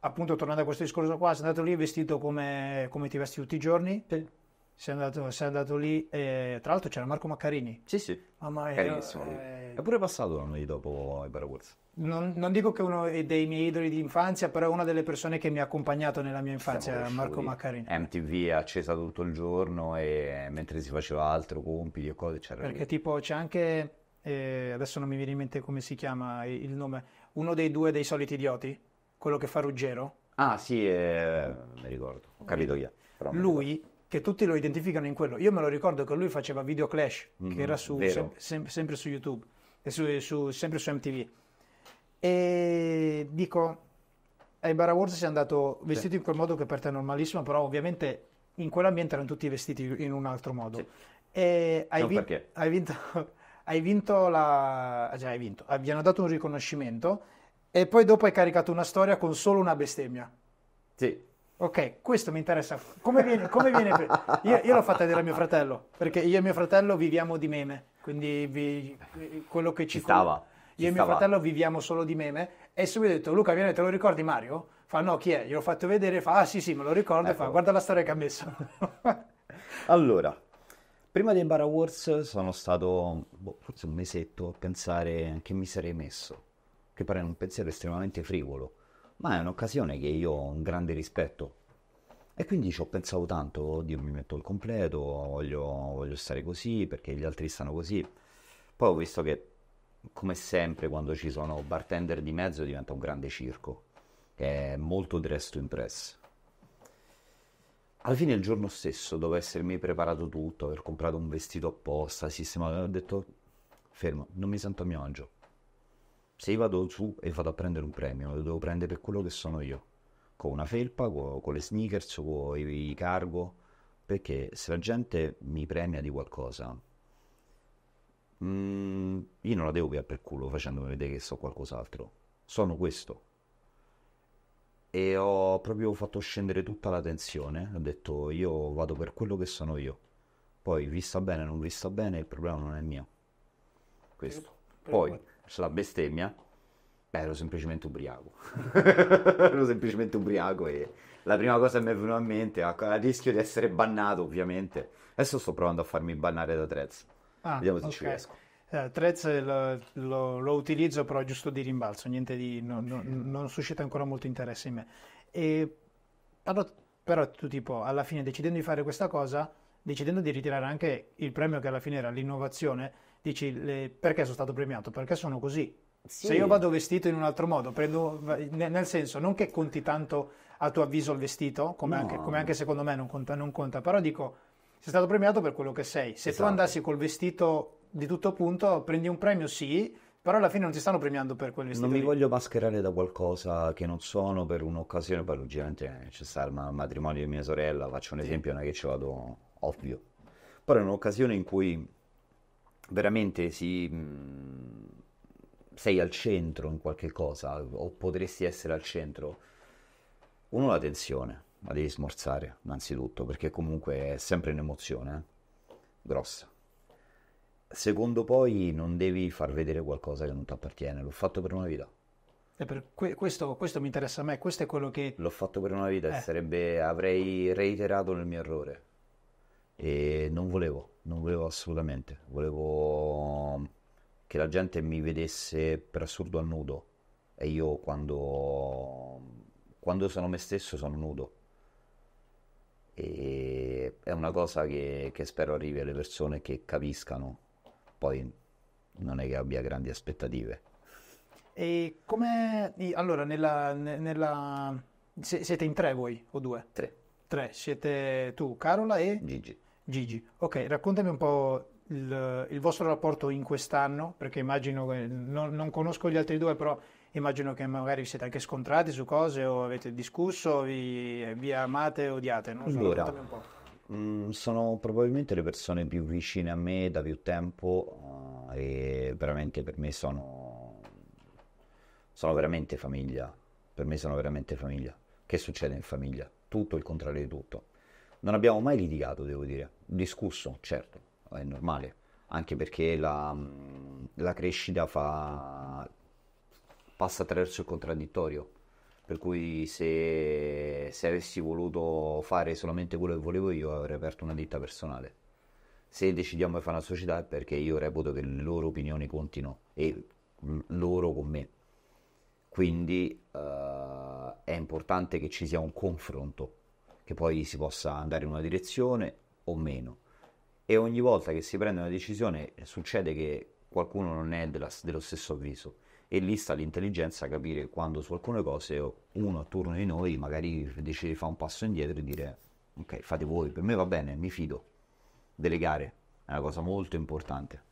[SPEAKER 2] appunto tornando a questo discorso qua, sei andato lì vestito come, come ti vesti tutti i giorni? Sì. Sei andato, sei andato lì e tra l'altro c'era Marco Maccarini. Sì, sì. Mamma mia, Carinissimo.
[SPEAKER 1] Eh, è pure passato da noi dopo i Parawords.
[SPEAKER 2] Non, non, dico che è uno dei miei idoli di infanzia, però è una delle persone che mi ha accompagnato nella mia infanzia, Marco Maccarini.
[SPEAKER 1] MTV è accesa tutto il giorno e mentre si faceva altro, compiti e cose, c'era. Perché lì.
[SPEAKER 2] tipo c'è anche, eh, adesso non mi viene in mente come si chiama il nome, uno dei due dei soliti idioti, quello che fa Ruggero.
[SPEAKER 1] Ah sì, eh, mi ricordo, ho capito chi è.
[SPEAKER 2] Lui, che tutti lo identificano in quello, io me lo ricordo che lui faceva Video Clash, mm-hmm, che era su, sem- sem- sempre su YouTube su, su, sempre su MTV. E dico, ai Bara Wars sei andato vestito sì. in quel modo che per te è normalissimo, però ovviamente in quell'ambiente erano tutti vestiti in un altro modo. Sì. E hai, vi- hai, vinto, hai vinto la... Cioè, hai vinto, vi hanno dato un riconoscimento e poi dopo hai caricato una storia con solo una bestemmia. Sì. Ok, questo mi interessa. Come viene, come viene io, io, l'ho fatta dire a mio fratello, perché io e mio fratello viviamo di meme quindi vi, quello che ci, ci stava. io e mio fratello viviamo solo di meme e subito ho detto Luca viene te lo ricordi Mario? Fa no chi è? Gliel'ho fatto vedere fa ah sì sì me lo ricordo ecco. fa guarda la storia che ha messo.
[SPEAKER 1] allora, prima dei Bara Wars sono stato boh, forse un mesetto a pensare che mi sarei messo, che pare un pensiero estremamente frivolo, ma è un'occasione che io ho un grande rispetto e quindi ci ho pensato tanto, oddio mi metto il completo, voglio, voglio stare così perché gli altri stanno così. Poi ho visto che come sempre quando ci sono bartender di mezzo diventa un grande circo, che è molto dress to impress. Alla fine il giorno stesso, dopo essermi preparato tutto, aver comprato un vestito apposta, sistemato, ho detto fermo, non mi sento a mio agio. Se io vado su e vado a prendere un premio, lo devo prendere per quello che sono io con una felpa, con, con le sneakers, con i, i cargo, perché se la gente mi premia di qualcosa, Mm, io non la devo più per culo facendomi vedere che so qualcos'altro. Sono questo. E ho proprio fatto scendere tutta la tensione. Ho detto io vado per quello che sono io. Poi vi sta bene, non vi sta bene, il problema non è mio. Questo. Poi sulla bestemmia Beh, ero semplicemente ubriaco. ero semplicemente ubriaco e la prima cosa che mi è venuta in mente, a, rischio di essere bannato ovviamente, adesso sto provando a farmi bannare da Trez.
[SPEAKER 2] Ah, Vediamo se okay. ci riesco. Uh, eh, Trez lo, lo, lo, utilizzo però giusto di rimbalzo, niente di... No, no, non suscita ancora molto interesse in me. E, però, però tu tipo, alla fine decidendo di fare questa cosa, decidendo di ritirare anche il premio che alla fine era l'innovazione, dici le, perché sono stato premiato? Perché sono così? Sì. Se io vado vestito in un altro modo, prendo, nel senso, non che conti tanto a tuo avviso il vestito, come, no. anche, come anche, secondo me non conta, non conta, però dico, sei stato premiato per quello che sei. Se esatto. tu andassi col vestito di tutto punto, prendi un premio sì, però alla fine non ti stanno premiando per quel vestito. Non lì. mi
[SPEAKER 1] voglio mascherare da qualcosa che non sono per un'occasione, poi logicamente eh, c'è stato il matrimonio di mia sorella, faccio un esempio, non è che ci vado ovvio, però è un'occasione in cui veramente si... Mh, mm, sei al centro in qualche cosa o potresti essere al centro, uno la tensione, la devi smorzare innanzitutto perché comunque è sempre un'emozione eh? grossa. Secondo poi non devi far vedere qualcosa che non ti appartiene, l'ho fatto per una vita. Eh, que- questo, questo, mi interessa a me, questo è quello che... L'ho fatto per una vita eh. e sarebbe, avrei reiterato nel mio errore e non volevo, non volevo assolutamente, volevo che la gente mi vedesse per assurdo a nudo e io quando, quando sono me stesso sono nudo. E è una cosa che, che spero arrivi alle persone che capiscano, poi non è che abbia grandi aspettative.
[SPEAKER 2] E come allora nella, nella... siete in tre voi o due? Tre. Tre, siete tu, Carola e Gigi. Gigi. Ok, raccontami un po' il, il vostro rapporto in quest'anno, perché immagino, non, non conosco gli altri due, però immagino che magari vi siete anche scontrati su cose o avete discusso, vi, vi amate e odiate. No? Allora,
[SPEAKER 1] mh, mm, sono probabilmente le persone più vicine a me da più tempo uh, e veramente per me sono, sono veramente famiglia. Per me sono veramente famiglia. Che succede in famiglia? Tutto il contrario di tutto. Non abbiamo mai litigato, devo dire. Discusso, certo è normale, anche perché la, la crescita fa, passa attraverso il contraddittorio. Per cui se, se avessi voluto fare solamente quello che volevo io avrei aperto una ditta personale se decidiamo di fare una società è perché io reputo che le loro opinioni contino e loro con me. Quindi eh, è importante che ci sia un confronto, che poi si possa andare in una direzione o meno e ogni volta che si prende una decisione eh, succede che qualcuno non è della, dello stesso avviso e lì sta l'intelligenza a capire quando su alcune cose uno attorno di noi magari decide di fare un passo indietro e dire ok fate voi, per me va bene, mi fido, delegare è una cosa molto importante.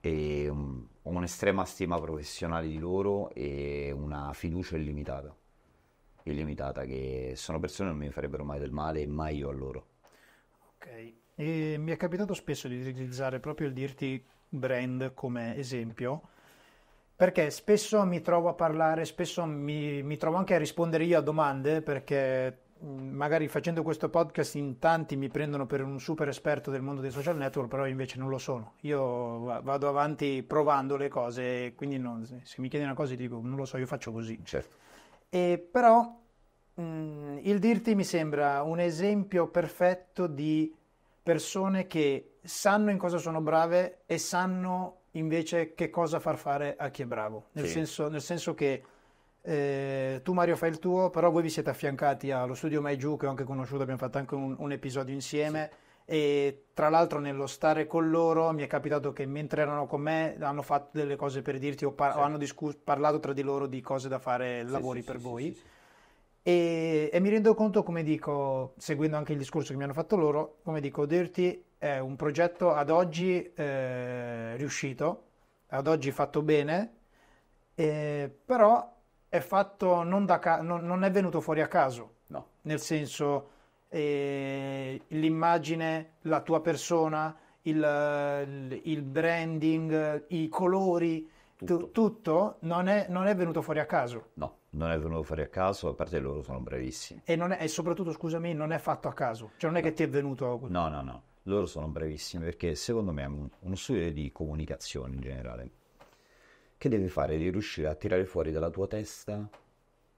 [SPEAKER 1] E, mm, ho un'estrema stima professionale di loro e una fiducia illimitata, illimitata che sono persone che non mi farebbero mai del male e mai io a loro.
[SPEAKER 2] Ok, e mi è capitato spesso di utilizzare proprio il dirti brand come esempio, perché spesso mi trovo a parlare, spesso mi, mi trovo anche a rispondere io a domande, perché magari facendo questo podcast in tanti mi prendono per un super esperto del mondo dei social network, però invece non lo sono. Io vado avanti provando le cose, quindi non, se mi chiedi una cosa dico non lo so, io faccio così. Certo. E però mh, il dirti mi sembra un esempio perfetto di persone che sanno in cosa sono brave e sanno invece che cosa far fare a chi è bravo. Nel, sì. senso, nel senso, che eh, tu Mario fai il tuo, però voi vi siete affiancati allo studio Mai Giù che ho anche conosciuto, abbiamo fatto anche un, un episodio insieme. Sì. E tra l'altro nello stare con loro mi è capitato che mentre erano con me hanno fatto delle cose per dirti o, par- sì. o hanno discus- parlato tra di loro di cose da fare, lavori per voi. E, e, mi rendo conto, come dico, seguendo anche il discorso che mi hanno fatto loro, come dico, Dirty è un progetto ad oggi eh, riuscito, ad oggi fatto bene, eh, però è fatto non, da ca- non, non, è venuto fuori a caso. No. Nel senso, eh, l'immagine, la tua persona, il, il branding, i colori, tutto, tu, tutto non, è, non, è, venuto fuori a caso.
[SPEAKER 1] No non è venuto fuori a caso, a parte loro sono bravissimi.
[SPEAKER 2] E, è, e soprattutto, scusami, non è fatto a caso, cioè non è no. che ti è venuto...
[SPEAKER 1] No, no, no, loro sono bravissimi perché secondo me è uno studio di comunicazione in generale che devi fare, devi riuscire a tirare fuori dalla tua testa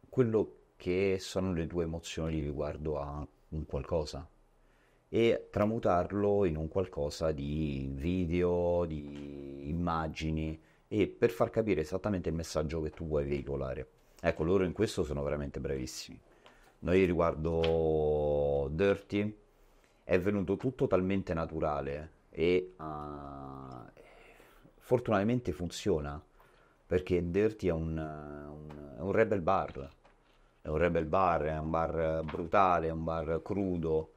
[SPEAKER 1] quello che sono le tue emozioni riguardo a un qualcosa e tramutarlo in un qualcosa di video, di immagini e per far capire esattamente il messaggio che tu vuoi veicolare. Ecco, loro in questo sono veramente bravissimi. Noi riguardo Dirty è venuto tutto talmente naturale e uh, fortunatamente funziona perché Dirty è un, un, è un rebel bar, è un rebel bar, è un bar brutale, è un bar crudo,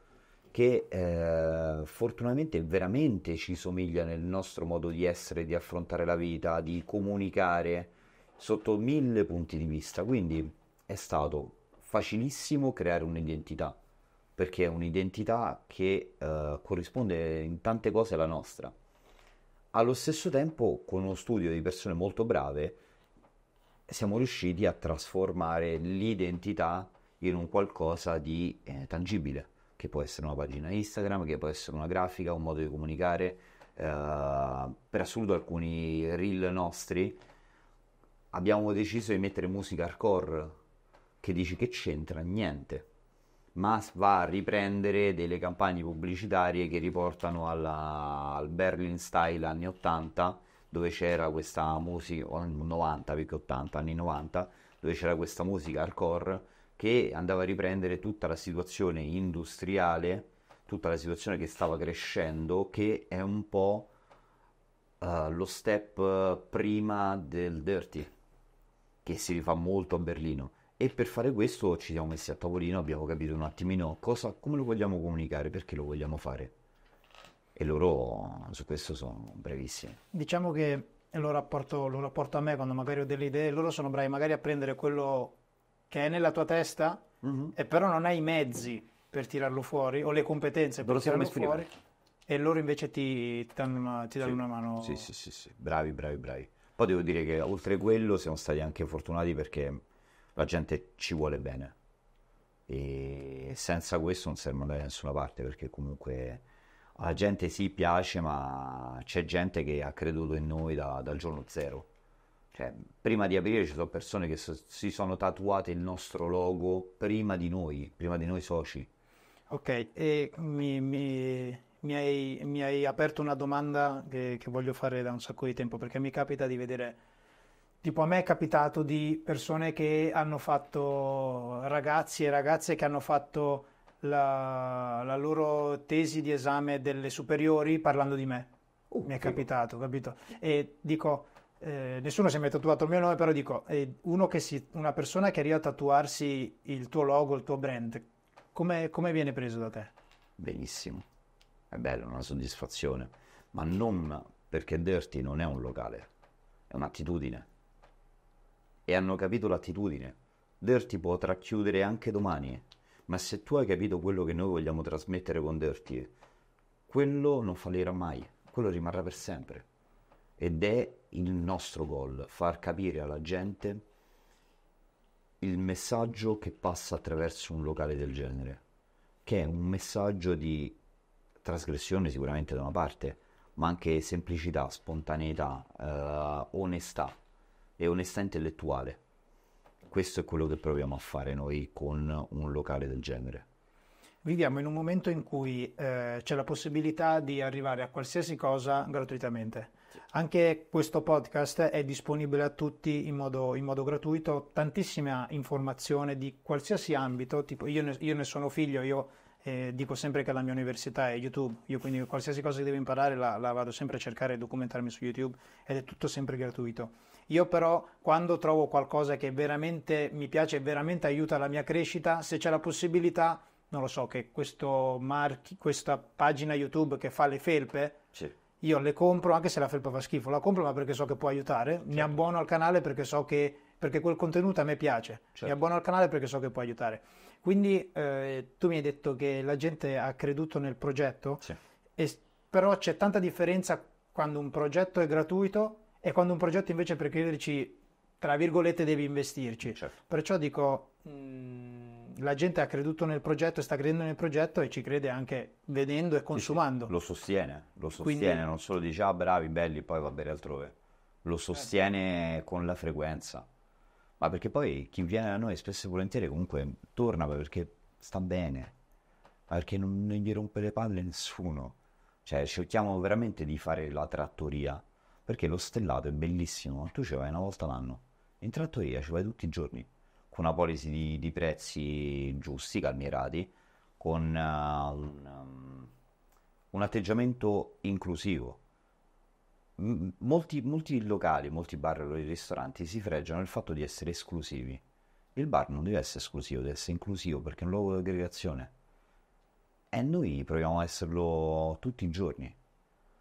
[SPEAKER 1] che eh, fortunatamente veramente ci somiglia nel nostro modo di essere, di affrontare la vita, di comunicare, sotto mille punti di vista, quindi è stato facilissimo creare un'identità, perché è un'identità che eh, corrisponde in tante cose alla nostra. Allo stesso tempo, con uno studio di persone molto brave, siamo riusciti a trasformare l'identità in un qualcosa di eh, tangibile, che può essere una pagina Instagram, che può essere una grafica, un modo di comunicare. Eh, per assoluto alcuni reel nostri abbiamo deciso di mettere musica hardcore, che dici che c'entra niente, ma va a riprendere delle campagne pubblicitarie che riportano alla, al Berlin Style anni 80, dove c'era questa musica, 90 perché 80, anni 90, dove c'era questa musica hardcore che andava a riprendere tutta la situazione industriale, tutta la situazione che stava crescendo, che è un po' uh, lo step eh, prima del dirty che si rifà molto a Berlino. E per fare questo ci siamo messi a tavolino, abbiamo capito un attimino cosa, come lo vogliamo comunicare, perché lo vogliamo fare. E loro su questo sono brevissimi.
[SPEAKER 2] Diciamo che lo rapporto, lo rapporto a me quando magari ho delle idee, loro sono bravi magari a prendere quello che è nella tua testa, mm-hmm. e però non hai i mezzi per tirarlo fuori o le competenze per tirarlo fuori. E loro invece ti, ti danno una, ti danno sì. una mano. Sì, sì,
[SPEAKER 1] sì, sì, bravi, bravi, bravi. Poi devo dire che oltre quello siamo stati anche fortunati perché la gente ci vuole bene e senza questo non serve andare da nessuna parte perché comunque alla gente sì piace ma c'è gente che ha creduto in noi da, dal giorno zero. Cioè, prima di aprire ci sono persone che so, si sono tatuate il nostro logo prima di noi, prima di noi soci.
[SPEAKER 2] Ok, e mi, mi mi hai, mi hai aperto una domanda che, che voglio fare da un sacco di tempo perché mi capita di vedere tipo a me è capitato di persone che hanno fatto ragazzi e ragazze che hanno fatto la, la loro tesi di esame delle superiori parlando di me uh, mi è figo. capitato capito e dico eh, nessuno si è mai tatuato il mio nome però dico eh, si, una persona che arriva a tatuarsi il tuo logo il tuo brand come viene preso da te
[SPEAKER 1] benissimo è bello, una soddisfazione, ma non perché Dirty non è un locale, è un'attitudine. E hanno capito l'attitudine. Dirty potrà chiudere anche domani, ma se tu hai capito quello che noi vogliamo trasmettere con Dirty, quello non fallirà mai, quello rimarrà per sempre. Ed è il nostro goal, far capire alla gente il messaggio che passa attraverso un locale del genere, che è un messaggio di trasgressione sicuramente da una parte, ma anche semplicità, spontaneità, eh, onestà e onestà intellettuale. Questo è quello che proviamo a fare noi con un locale del genere.
[SPEAKER 2] Viviamo in un momento in cui eh, c'è la possibilità di arrivare a qualsiasi cosa gratuitamente. Sì. Anche questo podcast è disponibile a tutti in modo, in modo, gratuito, tantissima informazione di qualsiasi ambito, tipo io ne, io ne sono figlio, io eh, dico sempre che la mia università è YouTube, io quindi qualsiasi cosa che devo imparare la, la vado sempre a cercare e documentarmi su YouTube ed è tutto sempre gratuito. Io però quando trovo qualcosa che veramente mi piace e veramente aiuta la mia crescita, se c'è la possibilità, non lo so, che marchi, questa pagina YouTube che fa le felpe, sì. io le compro anche se la felpa fa schifo, la compro ma perché so che può aiutare, certo. mi abbono al canale perché so che perché quel contenuto a me piace, certo. mi abbono al canale perché so che può aiutare. Quindi eh, tu mi hai detto che la gente ha creduto nel progetto, sì. e, però c'è tanta differenza quando un progetto è gratuito e quando un progetto invece per crederci, tra virgolette, devi investirci. Certo. Perciò dico, mh, mm, la gente ha creduto nel progetto e sta credendo nel progetto e ci crede anche vedendo e consumando.
[SPEAKER 1] Sì, lo sostiene, lo sostiene, Quindi... non solo dice ah bravi, belli, poi va bene altrove. Lo certo. sostiene certo. con la frequenza ma perché poi chi viene da noi spesso e volentieri comunque torna perché sta bene, perché non, non gli rompe le palle nessuno. Cioè, cerchiamo veramente di fare la trattoria, perché lo stellato è bellissimo, tu ci vai una volta l'anno, in trattoria ci vai tutti i giorni, con una polisi di, di prezzi giusti, calmierati, con uh, un, um, un atteggiamento inclusivo molti, molti locali, molti bar e ristoranti si freggiano il fatto di essere esclusivi. Il bar non deve essere esclusivo, deve essere inclusivo perché è un luogo di aggregazione. E noi proviamo a esserlo tutti i giorni,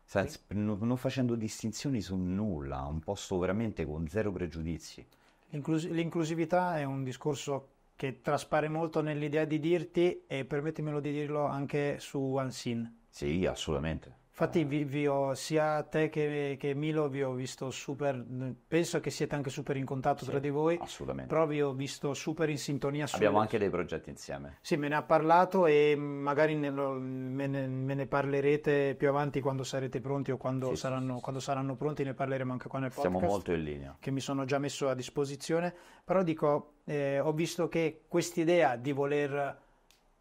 [SPEAKER 1] senza, sì. non, non, facendo distinzioni su nulla, un posto veramente con zero pregiudizi.
[SPEAKER 2] L'inclus- l'inclusività è un discorso che traspare molto nell'idea di dirti e permettemelo di dirlo anche su Unseen.
[SPEAKER 1] Sì, assolutamente
[SPEAKER 2] Infatti vi, vi ho, sia te che, che, Milo vi ho visto super, penso che siete anche super in contatto sì, tra di voi, assolutamente. però vi ho visto super in sintonia. Super. Abbiamo anche
[SPEAKER 1] dei progetti insieme.
[SPEAKER 2] Sì, me ne ha parlato e magari ne lo, me, ne, me, ne, parlerete più avanti quando sarete pronti o quando, sì, saranno, sì, quando, saranno, pronti, ne parleremo anche qua nel podcast. Siamo molto in linea. Che mi sono già messo a disposizione, però dico, eh, ho visto che quest'idea di
[SPEAKER 1] voler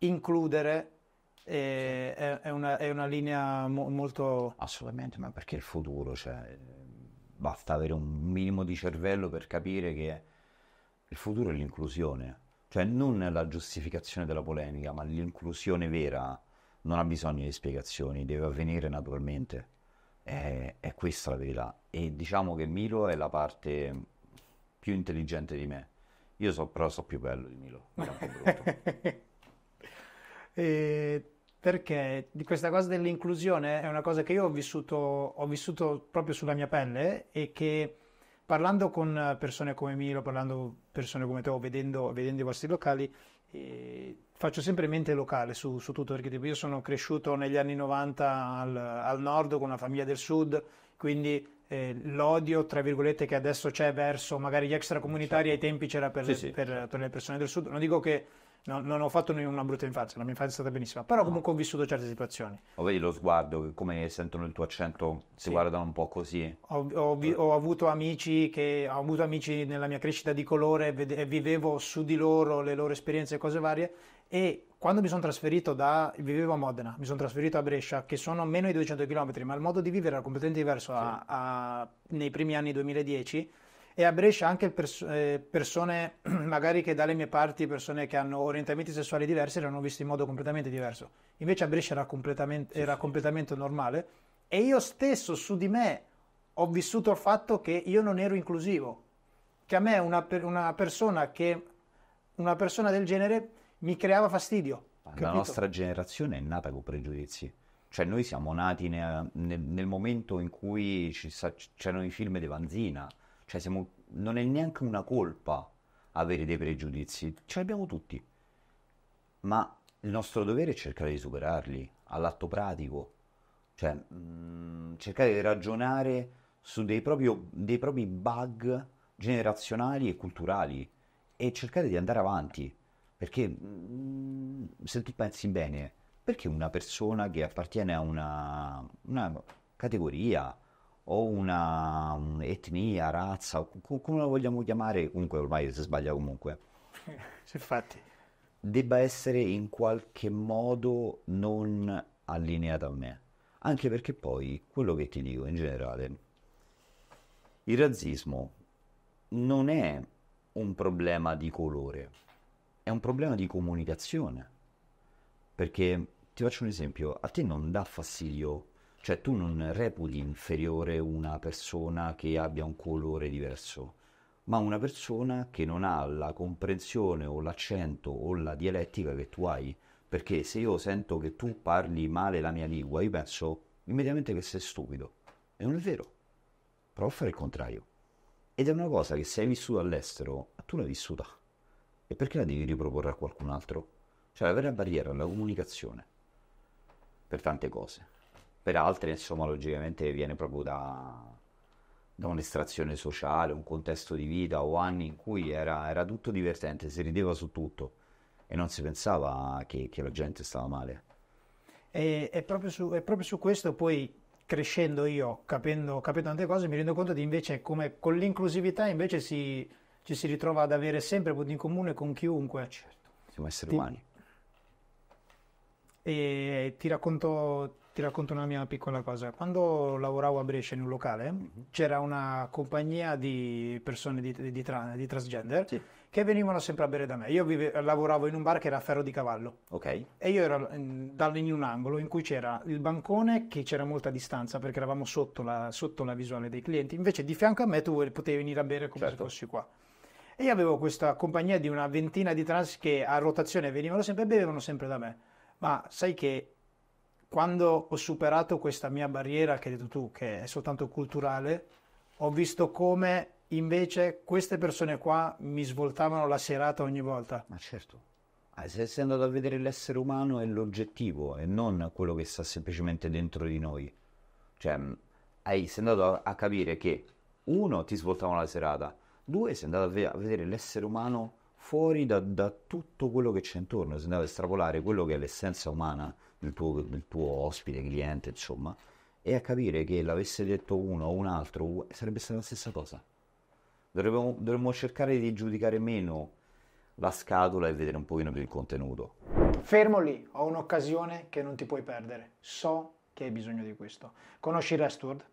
[SPEAKER 2] includere e è, una, è, una, linea mo- molto... Assolutamente, ma perché
[SPEAKER 1] il futuro, cioè, basta avere un minimo di cervello per capire che il futuro è l'inclusione, cioè non la giustificazione della polemica, ma l'inclusione vera non ha bisogno di spiegazioni, deve avvenire naturalmente, è, è questa la verità. E diciamo che Milo è la parte più intelligente di me, io so, però so più bello di Milo, diciamo è un brutto.
[SPEAKER 2] E perché di questa cosa dell'inclusione è una cosa che io ho vissuto, ho vissuto proprio sulla mia pelle e che parlando con persone come Milo, parlando con persone come te o vedendo, vedendo, i vostri locali, eh, faccio sempre mente locale su, su, tutto perché tipo, io sono cresciuto negli anni 90 al, al nord con una famiglia del sud, quindi eh, l'odio tra virgolette che adesso c'è verso magari gli extracomunitari ai certo. tempi c'era per, sì, sì. Per, per le persone del sud. Non dico che No, non ho fatto una brutta infanzia, la mia infanzia è stata benissima, però comunque ho vissuto certe situazioni.
[SPEAKER 1] Lo vedi lo sguardo, come sentono il tuo accento, si sì. guardano un po' così.
[SPEAKER 2] Ho, ho, ho, avuto che, ho, avuto amici nella mia crescita di colore e vivevo su di loro le loro esperienze e cose varie e quando mi sono trasferito da... vivevo a Modena, mi sono trasferito a Brescia, che sono meno di 200 km, ma il modo di vivere era completamente diverso a, a, nei primi anni 2010 e a Brescia anche pers- eh, persone, magari che dalle mie parti, persone che hanno orientamenti sessuali diversi, erano viste in modo completamente diverso. Invece a Brescia era completamente, era completamente normale e io stesso su di me ho vissuto il fatto che io non ero inclusivo, che a me una, una persona, che, una persona del genere mi creava fastidio. La nostra
[SPEAKER 1] generazione è nata con pregiudizi cioè noi siamo nati nel, nel, nel momento in cui c'erano i film di Vanzina, cioè siamo, non è neanche una colpa avere dei pregiudizi, ce li abbiamo tutti. Ma il nostro dovere è cercare di superarli all'atto pratico, cioè mh, mm, cercare di ragionare su dei, proprio, dei propri bug generazionali e culturali e cercare di andare avanti. Perché mh, mm, se tu pensi bene, perché una persona che appartiene a una, una categoria, o una etnia, razza, o come la vogliamo chiamare, comunque ormai si sbaglia comunque. Infatti. Debba essere in qualche modo non allineata a me. Anche perché poi, quello che ti dico in generale, il razzismo non è un problema di colore, è un problema di comunicazione. Perché, ti faccio un esempio, a te non dà fastidio cioè tu non reputi inferiore una persona che abbia un colore diverso, ma una persona che non ha la comprensione o l'accento o la dialettica che tu hai. Perché se io sento che tu parli male la mia lingua, io penso immediatamente che sei stupido. E non è vero. Provo a fare il contrario. Ed è una cosa che se hai vissuto all'estero, tu l'hai vissuta. E perché la devi riproporre a qualcun altro? Cioè la vera barriera è la comunicazione. Per tante cose per altri insomma logicamente viene proprio da, da un'estrazione sociale, un contesto di vita o anni in cui era, era tutto divertente, si rideva su tutto e non si pensava che, che la gente stava male.
[SPEAKER 2] E, e, proprio su, e, proprio su, questo poi crescendo io, capendo, capendo tante cose, mi rendo conto di invece come con l'inclusività invece si, ci si ritrova ad avere sempre punti in comune con chiunque. Certo,
[SPEAKER 1] siamo esseri ti, umani.
[SPEAKER 2] E ti racconto, ti racconto una mia piccola cosa. Quando lavoravo a Brescia in un locale, mm-hmm. c'era una compagnia di persone di, di, di, tra, di transgender sì. che venivano sempre a bere da me. Io vive, lavoravo in un bar che era a Ferro di Cavallo. Okay. E io ero in, mm, in, un angolo in cui c'era il bancone, che c'era molta distanza perché eravamo sotto la, sotto la visuale dei clienti. Invece di fianco a me tu potevi venire a bere come certo. se fossi qua. E io avevo questa compagnia di una ventina di trans che a rotazione venivano sempre e bevevano sempre da me. Ma sai che quando ho superato questa mia barriera che hai detto tu, che è soltanto culturale, ho visto come invece queste persone qua mi svoltavano la serata ogni volta. Ma certo.
[SPEAKER 1] Ah, se sei andato a vedere l'essere umano è l'oggettivo e non quello che sta semplicemente dentro di noi. Cioè, mm, hai, sei andato a capire che, uno, ti svoltavano la serata, due, sei andato a vedere l'essere umano fuori da, da tutto quello che c'è intorno, sei andato a estrapolare quello che è l'essenza umana il tuo, il tuo ospite, cliente, insomma, e a capire che l'avesse detto uno o un altro sarebbe stata la stessa cosa. Dovremmo, dovremmo, cercare di giudicare meno la scatola e vedere un pochino più il contenuto.
[SPEAKER 2] Fermo lì, ho un'occasione che non ti puoi perdere. So che hai bisogno di questo. Conosci Restward?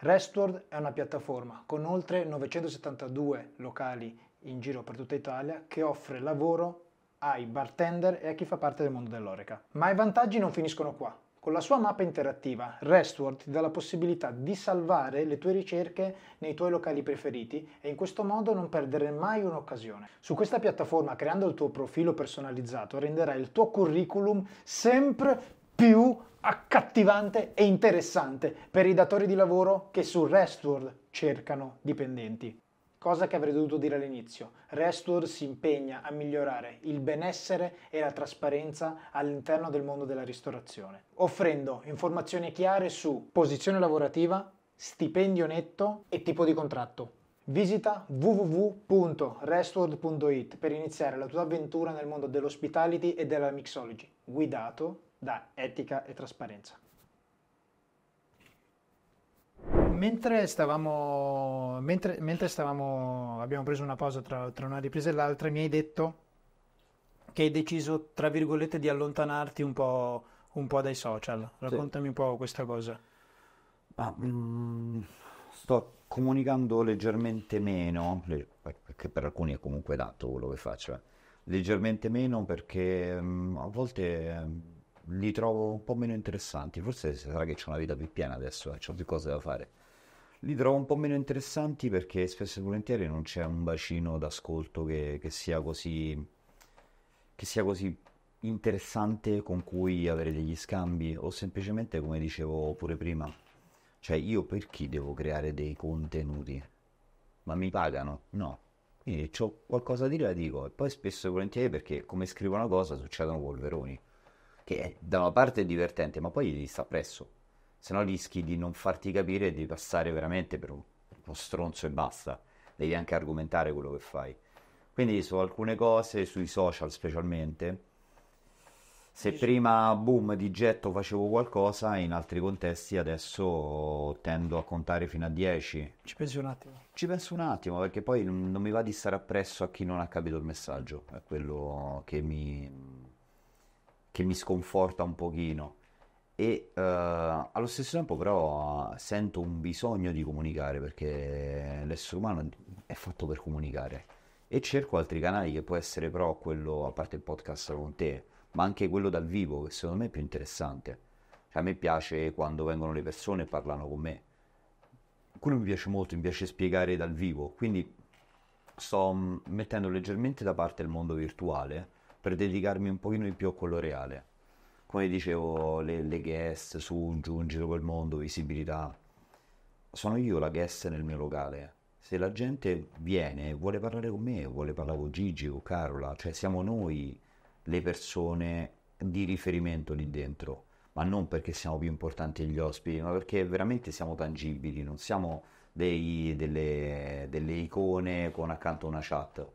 [SPEAKER 2] Restward è una piattaforma con oltre 972 locali in giro per tutta Italia che offre lavoro ai bartender e a chi fa parte del mondo dell'oreca. Ma i vantaggi non finiscono qua. Con la sua mappa interattiva, Restword ti dà la possibilità di salvare le tue ricerche nei tuoi locali preferiti e in questo modo non perdere mai un'occasione. Su questa piattaforma, creando il tuo profilo personalizzato, renderai il tuo curriculum sempre più accattivante e interessante per i datori di lavoro che su Restword cercano dipendenti cosa che avrei dovuto dire all'inizio. Restore si impegna a migliorare il benessere e la trasparenza all'interno del mondo della ristorazione, offrendo informazioni chiare su posizione lavorativa, stipendio netto e tipo di contratto. Visita www.restworld.it per iniziare la tua avventura nel mondo dell'ospitality e della mixology, guidato da etica e trasparenza. mentre stavamo, mentre, mentre stavamo, abbiamo preso una pausa tra, tra una ripresa e l'altra, mi hai detto che hai deciso, tra virgolette, di allontanarti un po', un po dai social. Raccontami sì. un po' questa cosa.
[SPEAKER 1] Ah, mh, mm, sto comunicando leggermente meno, perché per alcuni è comunque dato quello che faccio, eh. leggermente meno perché mh, mm, a volte mh, mm, li trovo un po' meno interessanti, forse sarà che c'è una vita più piena adesso, eh, ho più cose da fare. Li trovo un po' meno interessanti perché spesso e volentieri non c'è un bacino d'ascolto che, che sia così che sia così interessante con cui avere degli scambi o semplicemente come dicevo pure prima cioè io per chi devo creare dei contenuti ma mi pagano no quindi ho qualcosa da dire la dico e poi spesso e volentieri perché come scrivo una cosa succedono polveroni che da una parte è divertente ma poi gli sta presso se no rischi di non farti capire e di passare veramente per uno stronzo e basta. Devi anche argomentare quello che fai. Quindi su alcune cose, sui social specialmente, se prima boom di getto facevo qualcosa, in altri contesti adesso tendo a contare fino a 10. Ci penso un attimo? Ci penso un attimo perché poi non, non mi va di stare appresso a chi non ha capito il messaggio, è quello che mi, che mi sconforta un pochino e uh, allo stesso tempo però sento un bisogno di comunicare perché l'essere umano è fatto per comunicare e cerco altri canali che può essere però quello, a parte il podcast con te, ma anche quello dal vivo che secondo me è più interessante. Cioè, a me piace quando vengono le persone e parlano con me. Quello mi piace molto, mi piace spiegare dal vivo, quindi sto mettendo leggermente da parte il mondo virtuale per dedicarmi un pochino di più a quello reale come dicevo, le, le guest su Giungilo quel mondo, visibilità. Sono io la guest nel mio locale. Se la gente viene, vuole parlare con me, vuole parlare con Gigi, con Carola, cioè siamo noi le persone di riferimento lì dentro, ma non perché siamo più importanti degli ospiti, ma perché veramente siamo tangibili, non siamo dei, delle, delle icone con accanto una chat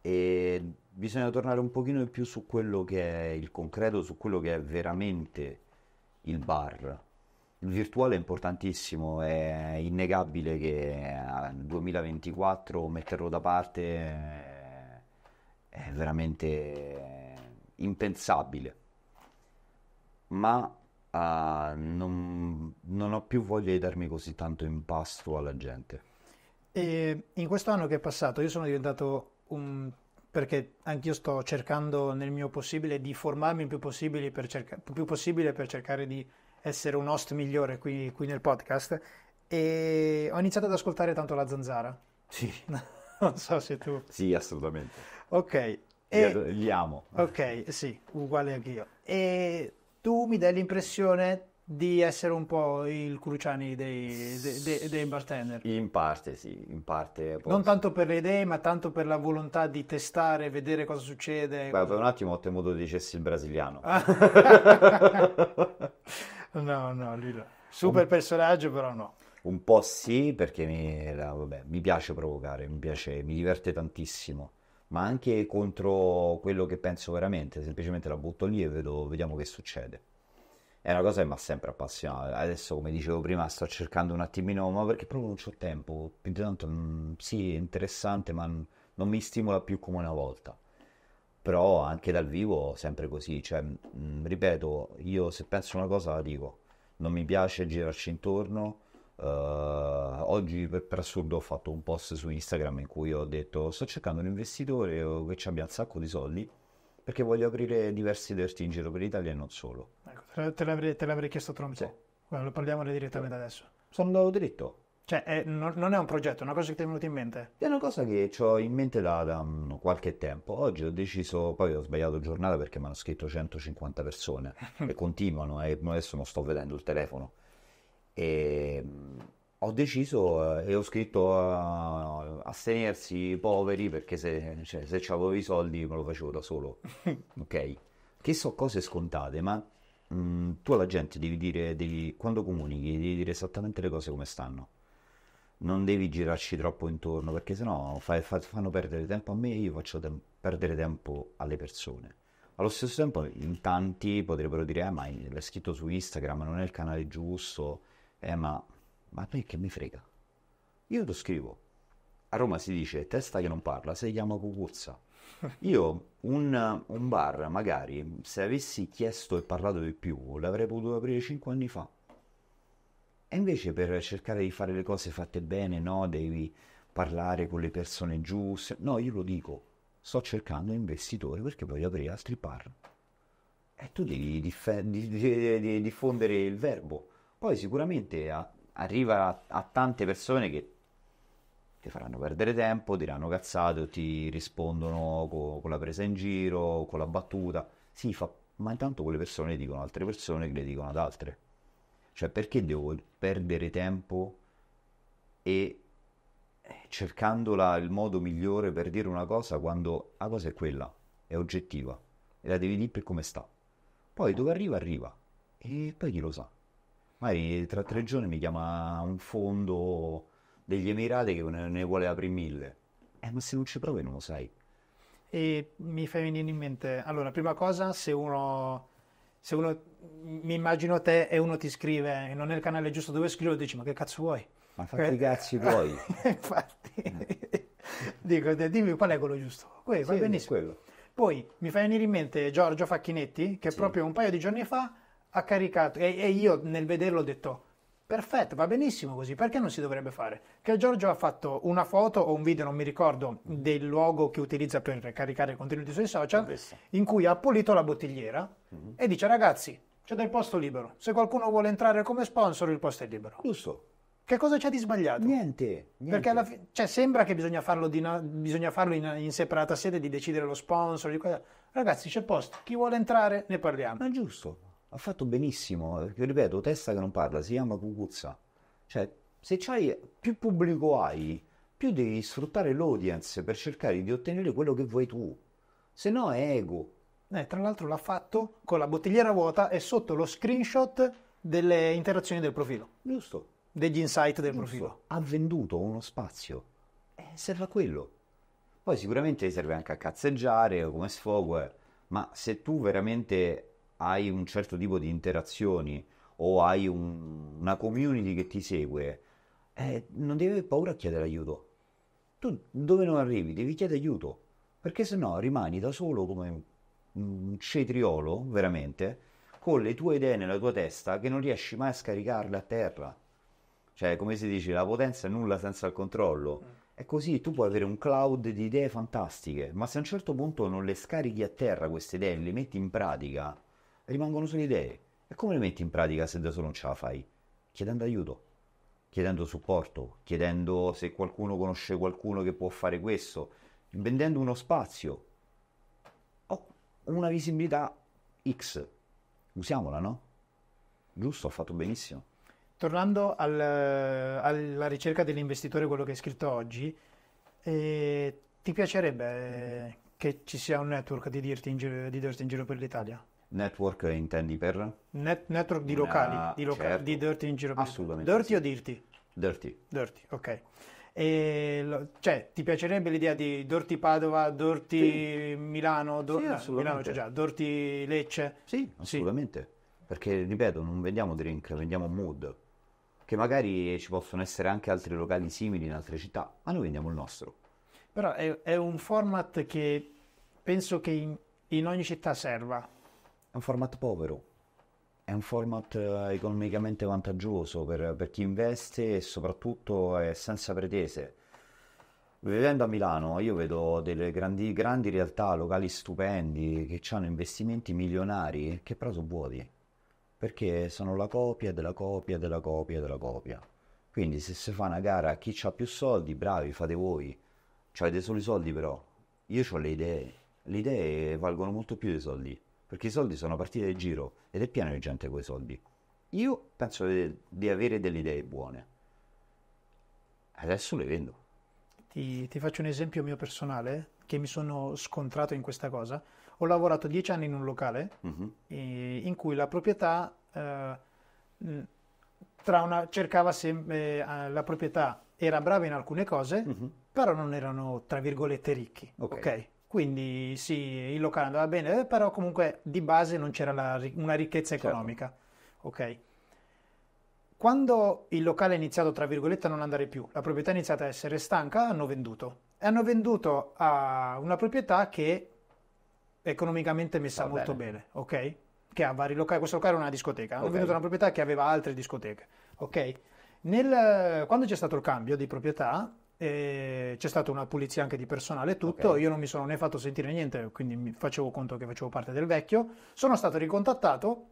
[SPEAKER 1] e bisogna tornare un pochino di più su quello che è il concreto, su quello che è veramente il bar. Il virtuale è importantissimo, è innegabile che nel 2024 metterlo da parte è veramente impensabile. Ma Uh, non, non, ho più voglia di darmi così tanto impasto alla gente.
[SPEAKER 2] E in questo anno che è passato, io sono diventato un perché anch'io sto cercando nel mio possibile di formarmi il più possibile per, cerca- più possibile per cercare di essere un host migliore qui, qui, nel podcast e ho iniziato ad ascoltare tanto la zanzara. Sì. non so se tu...
[SPEAKER 1] Sì, assolutamente.
[SPEAKER 2] Ok. Li, li amo. Ok, sì, uguale anch'io. E tu mi dai l'impressione di essere un po' il Cruciani dei, dei, dei
[SPEAKER 1] bartender. In parte sì, in parte. Posso. Non
[SPEAKER 2] tanto per le idee, ma tanto per la volontà di testare, vedere cosa succede. Beh,
[SPEAKER 1] un attimo ho temuto di dicessi il brasiliano. Ah.
[SPEAKER 2] no, no, lì no. Super un... personaggio, però no.
[SPEAKER 1] Un po' sì, perché mi, vabbè, mi piace provocare, mi piace, mi diverte tantissimo ma anche contro quello che penso veramente. Semplicemente la butto lì e vedo, vediamo che succede è una cosa che mi ha sempre appassionato. Adesso, come dicevo prima, sto cercando un attimino, ma perché proprio non ho tempo. Più mm, sì, è interessante, ma non mi stimola più come una volta. Però anche dal vivo, sempre così. Cioè, mh, mm, ripeto, io se penso una cosa la dico. Non mi piace girarci intorno. Uh, oggi per, per, assurdo ho fatto un post su Instagram in cui ho detto sto cercando un investitore oh, che abbia un sacco di soldi perché voglio aprire diversi derti in giro per l'Italia e non solo.
[SPEAKER 2] Ecco. Te l'avrei, te l'avrei chiesto tra un sì. po'. Guarda, direttamente sì. adesso. Sono andato diritto. Cioè, è, non, non, è un progetto, è una cosa che ti è venuta in mente?
[SPEAKER 1] È una cosa che ho in mente da, da um, qualche tempo. Oggi ho deciso, poi ho sbagliato giornata perché mi hanno scritto 150 persone e continuano e eh, adesso non sto vedendo il telefono. E mm, ho deciso eh, e ho scritto a astenersi poveri perché se, cioè, se avevo i soldi me lo facevo da solo ok che sono cose scontate ma mh, mm, tu alla gente devi dire, devi, quando comunichi, devi dire esattamente le cose come stanno. Non devi girarci troppo intorno perché sennò fai, fa, fanno perdere tempo a me e io faccio te- perdere tempo alle persone. Allo stesso tempo, in tanti potrebbero dire: Eh, ma l'hai scritto su Instagram, non è il canale giusto. Eh, ma, ma a me che mi frega? Io lo scrivo. A Roma si dice testa che non parla, si chiama cucuzza. Io un, un bar, magari, se avessi chiesto e parlato di più, l'avrei potuto aprire 5 anni fa. E invece per cercare di fare le cose fatte bene, no, devi parlare con le persone giuste. No, io lo dico, sto cercando un investitore perché voglio aprire altri bar. E tu devi dif- di- di- di- diffondere il verbo. Poi sicuramente a- arriva a-, a tante persone che ti faranno perdere tempo, diranno cazzate o ti rispondono co- con la presa in giro, con la battuta. Si fa, ma intanto quelle persone dicono altre persone che le dicono ad altre. Cioè, perché devo perdere tempo e eh, cercando il modo migliore per dire una cosa quando la cosa è quella, è oggettiva e la devi dire per come sta. Poi dove arriva, arriva. E poi chi lo sa? Magari tra tre giorni mi chiama un fondo degli Emirati che ne, ne vuole aprire mille. Eh, ma se non ci provi non lo sai.
[SPEAKER 2] E mi fai venire in mente, allora, prima cosa, se uno, se uno, mi immagino te e uno ti scrive e non è il canale giusto dove scrivo, dici ma che cazzo vuoi?
[SPEAKER 1] Ma eh, fatti i cazzi vuoi? Infatti,
[SPEAKER 2] dico, dimmi qual è quello giusto. Quello, sì, va benissimo. Quello. Poi mi fai venire in mente Giorgio Facchinetti, che sì. proprio un paio di giorni fa ha caricato, e, e io nel vederlo ho detto, Perfetto, va benissimo così, perché non si dovrebbe fare? Che Giorgio ha fatto una foto o un video, non mi ricordo, del luogo che utilizza per caricare contenuti sui social, Bellissimo. in cui ha pulito la bottigliera mm-hmm. e dice ragazzi, c'è del posto libero, se qualcuno vuole entrare come sponsor il posto è libero. Giusto. Che cosa c'è di sbagliato? Niente. niente. Perché alla fine cioè, sembra che bisogna farlo, na- bisogna farlo in, in, separata sede, di decidere lo sponsor, di Ragazzi, c'è
[SPEAKER 1] posto, chi vuole entrare ne parliamo. Ma giusto, ha fatto benissimo, perché, ripeto, testa che non parla, si chiama Cucuzza. Cioè, se c'hai, più pubblico hai, più devi sfruttare l'audience per cercare di ottenere quello che vuoi tu. Se no è ego.
[SPEAKER 2] Eh, tra l'altro l'ha fatto con la bottigliera vuota e sotto lo screenshot delle interazioni
[SPEAKER 1] del profilo. Giusto. Degli insight del Giusto. profilo. Ha venduto uno spazio. Eh, serve a quello. Poi sicuramente serve anche a cazzeggiare come sfogo, eh. ma se tu veramente hai un certo tipo di interazioni o hai un, una community che ti segue, eh, non devi avere paura a chiedere aiuto. Tu dove non arrivi devi chiedere aiuto, perché se no rimani da solo come un cetriolo, veramente, con le tue idee nella tua testa che non riesci mai a scaricarle a terra. Cioè, come si dice, la potenza è nulla senza il controllo. È così, tu puoi avere un cloud di idee fantastiche, ma se a un certo punto non le scarichi a terra queste idee, le metti in pratica, rimangono solo idee. E come le metti in pratica se da solo non ce la fai? Chiedendo aiuto, chiedendo supporto, chiedendo se qualcuno conosce qualcuno che può fare questo, vendendo uno spazio. Ho una visibilità X, usiamola, no? Giusto, ho fatto benissimo.
[SPEAKER 2] Tornando al, alla ricerca dell'investitore, quello che hai scritto oggi, eh, ti piacerebbe eh, che ci sia un network di, dirti in giro, di dirti in giro per l'Italia?
[SPEAKER 1] Network eh, intendi per?
[SPEAKER 2] Net- network di locali, Una- di, loca- certo. di dirty in giro per il Assolutamente Dirty sì. o dirty? Dirty. Dirty, ok. E lo- cioè, ti piacerebbe l'idea di Dorti Padova, Dorti Milano, Dor- Sì, no, Milano assolutamente. c'è già,
[SPEAKER 1] Dorti Lecce? Sì, assolutamente. Perché, ripeto, non vendiamo drink, vendiamo mood. Che magari ci possono essere anche altri locali simili in altre città, ma noi vendiamo il nostro.
[SPEAKER 2] Però è, è un format che penso che in, in ogni città serva.
[SPEAKER 1] È un format povero, è un format eh, economicamente vantaggioso per, per chi investe e soprattutto è senza pretese. Vivendo a Milano io vedo delle grandi, grandi realtà, locali stupendi, che hanno investimenti milionari, che però sono vuoti, perché sono la copia della copia della copia della copia. Quindi se si fa una gara chi ha più soldi, bravi, fate voi. Cioè, solo i soldi però. Io ho le idee. Le idee valgono molto più dei soldi perché i soldi sono partiti del giro ed è pieno di gente con i soldi. Io penso di, di, avere delle idee buone. Adesso le vendo.
[SPEAKER 2] Ti, ti faccio un esempio mio personale che mi sono scontrato in questa cosa. Ho lavorato dieci anni in un locale uh-huh. e, in cui la proprietà eh, mm, una, cercava sempre eh, la proprietà era brava in alcune cose, uh-huh. però non erano tra virgolette ricchi. Ok. okay? Quindi sì, il locale andava bene, eh, però comunque di base non c'era la, una ricchezza certo. economica. Certo. Ok. Quando il locale è iniziato, tra virgolette, a non andare più, la proprietà è iniziata a essere stanca, hanno venduto. E hanno venduto a una proprietà che economicamente messa Va molto bene. ok? Che ha vari locali, questo locale era una discoteca, hanno okay. venduto una proprietà che aveva altre discoteche, ok? Nel, quando c'è stato il cambio di proprietà, e c'è stata una pulizia anche di personale e tutto, okay. io non mi sono né fatto sentire niente, quindi mi facevo conto che facevo parte del vecchio. Sono stato ricontattato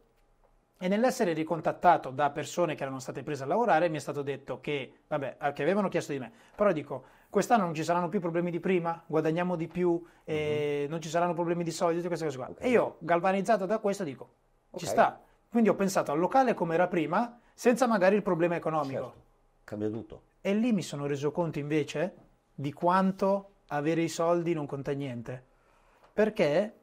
[SPEAKER 2] e nell'essere ricontattato da persone che erano state prese a lavorare mi è stato detto che, vabbè, ah, che avevano chiesto di me, però dico, quest'anno non ci saranno più problemi di prima, guadagniamo di più, mm-hmm. non ci saranno problemi di soldi, tutte queste cose qua. Okay. E io, galvanizzato da questo, dico, okay. ci sta. Quindi ho pensato al locale come era prima, senza magari il problema economico. Certo. Cambia tutto e lì mi sono reso conto invece di quanto avere i soldi non conta niente. Perché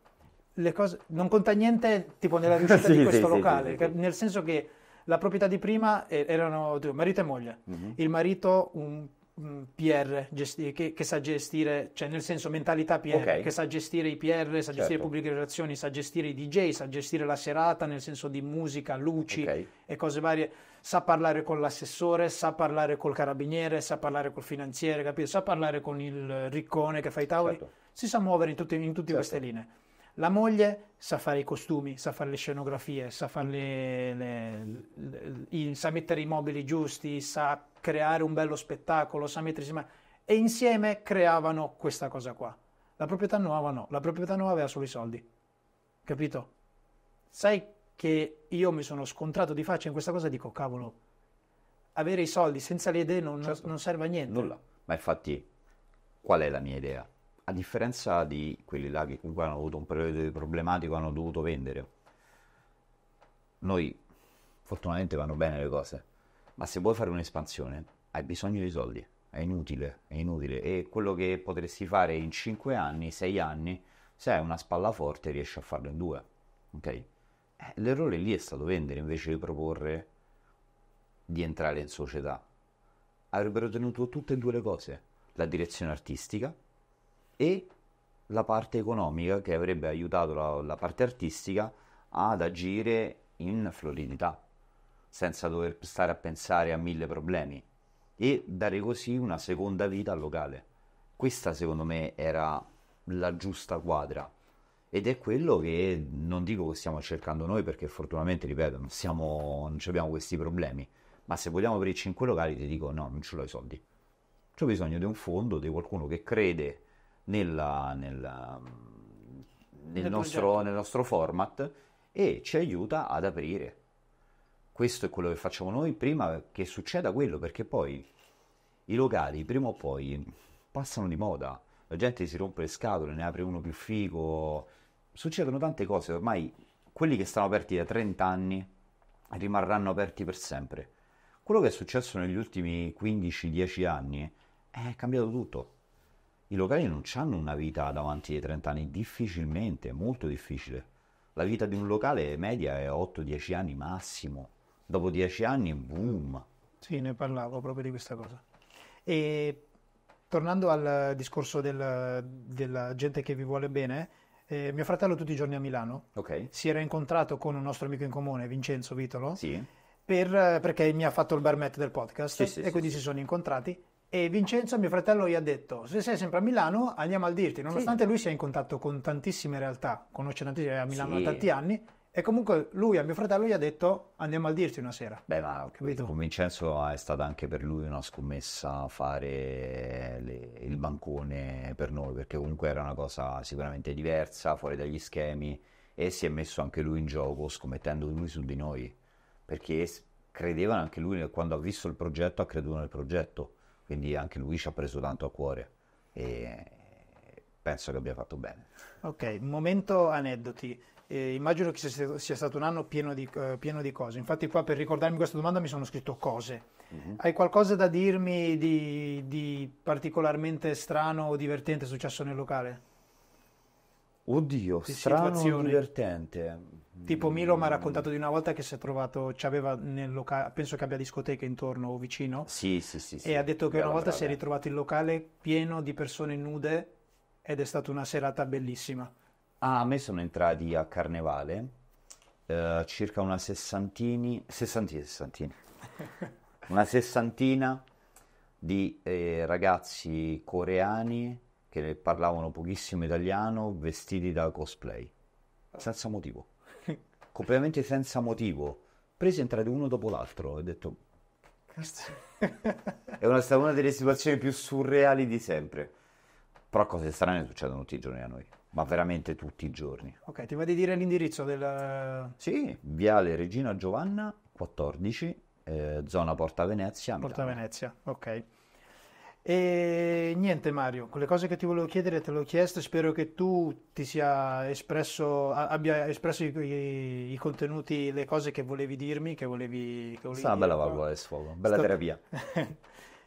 [SPEAKER 2] le cose non conta niente tipo nella riuscita sì, di questo sì, locale, sì, nel senso che la proprietà di prima erano marito e moglie. Mm-hmm. Il marito un Mm, PR gesti- che, che, sa gestire, cioè nel senso mentalità PR, okay. che sa gestire i PR, sa certo. gestire pubbliche relazioni, sa gestire i DJ, sa gestire la serata nel senso di musica, luci okay. e cose varie, sa parlare con l'assessore, sa parlare col carabiniere, sa parlare col finanziere, capito? sa parlare con il riccone che fa i tavoli, certo. si sa muovere in, tutti, in tutte certo. queste linee. La moglie sa fare i costumi, sa fare le scenografie, sa, fare le, le, le, sa mettere i mobili giusti, sa creare un bello spettacolo, sa mettersi... E insieme creavano questa cosa qua. La proprietà nuova no, la proprietà nuova aveva solo i soldi. Capito? Sai che io mi sono scontrato di faccia in questa cosa e dico, cavolo,
[SPEAKER 1] avere i soldi senza le idee non, certo. non serve a niente. Nulla. Ma infatti, qual è la mia idea? a differenza di quelli là che comunque hanno avuto un periodo di problematico, hanno dovuto vendere. Noi fortunatamente vanno bene le cose, ma se vuoi fare un'espansione hai bisogno di soldi, è inutile, è inutile. E quello che potresti fare in 5 anni, 6 anni, se hai una spalla forte riesci a farlo in due Okay? Eh, l'errore lì è stato vendere invece di proporre di entrare in società. Avrebbero tenuto tutte e due le cose, la direzione artistica e la parte economica che avrebbe aiutato la, la parte artistica ad agire in floridità, senza dover stare a pensare a mille problemi e dare così una seconda vita al locale. Questa secondo me era la giusta quadra ed è quello che non dico che stiamo cercando noi perché fortunatamente, ripeto, non, siamo, non abbiamo questi problemi, ma se vogliamo aprire 5 locali ti dico no, non ce l'ho i soldi. C'è bisogno di un fondo, di qualcuno che crede nella, nella,
[SPEAKER 2] nel, mm, nostro,
[SPEAKER 1] nel nostro format e ci aiuta ad aprire. Questo è quello che facciamo noi prima che succeda quello, perché poi i locali prima o poi passano di moda, la gente si rompe le scatole, ne apre uno più figo, succedono tante cose, ormai quelli che stanno aperti da 30 anni rimarranno aperti per sempre. Quello che è successo negli ultimi 15-10 anni è cambiato tutto i locali non hanno una vita davanti ai 30 anni, difficilmente, molto difficile. La vita di un locale media è 8-10 anni massimo, dopo 10 anni boom.
[SPEAKER 2] Sì, ne parlavo proprio di questa cosa. E tornando al discorso del, della gente che vi vuole bene, eh, mio fratello tutti i giorni a Milano okay. si era incontrato con un nostro amico in comune, Vincenzo Vitolo, sì. per, perché mi ha fatto il barmet del podcast sì, sì, e quindi si sono incontrati e Vincenzo, mio fratello, gli ha detto: Se sei sempre a Milano, andiamo al Dirty. Nonostante sì. lui sia in contatto con tantissime realtà, conosce tantissime a Milano sì. da tanti anni. E comunque lui a mio fratello gli ha detto andiamo al dirti una sera.
[SPEAKER 1] Beh, ma capito? con Vincenzo è stata anche per lui una scommessa fare le, il bancone per noi, perché comunque era una cosa sicuramente diversa, fuori dagli schemi, e si è messo anche lui in gioco scommettendo lui su di noi, perché credeva anche lui, quando ha visto il progetto, ha creduto nel progetto quindi anche lui ci ha preso tanto a cuore e penso che abbia fatto bene.
[SPEAKER 2] Ok, momento aneddoti. Eh, immagino che sia stato un anno pieno di, eh, pieno di, cose. Infatti, qua per ricordarmi questa domanda mi sono scritto cose. Mm-hmm. Hai qualcosa da dirmi di, di, particolarmente strano o divertente successo nel locale?
[SPEAKER 1] Oddio, di strano o divertente.
[SPEAKER 2] Tipo Milo mi ha raccontato di una volta che si è trovato, c'aveva nel locale, penso che abbia discoteche intorno o vicino.
[SPEAKER 1] Sì, sì, sì. sì. E ha detto che Bella una
[SPEAKER 2] volta brava. si è ritrovato il locale pieno di persone nude ed è stata una serata bellissima.
[SPEAKER 1] Ah, a me sono entrati a Carnevale eh, circa una sessantini, sessantini, sessantini, una sessantina di eh, ragazzi coreani che parlavano pochissimo italiano vestiti da cosplay, senza motivo completamente senza motivo, presi entrate uno dopo l'altro, ho detto... Cazzo. è una, stata una delle situazioni più surreali di sempre. Però cose strane succedono tutti i giorni a noi, ma veramente tutti i giorni.
[SPEAKER 2] Ok, ti va a dire l'indirizzo del...
[SPEAKER 1] Sì, Viale Regina Giovanna 14, eh, zona Porta Venezia. Porta
[SPEAKER 2] Venezia, ok. E niente Mario, quelle cose che ti volevo chiedere te le ho chieste, spero che tu ti sia espresso, abbia espresso i, i, i contenuti, le cose che volevi dirmi, che volevi... Che volevi Sa, bella
[SPEAKER 1] valvola di sfogo, bella Stato... terapia.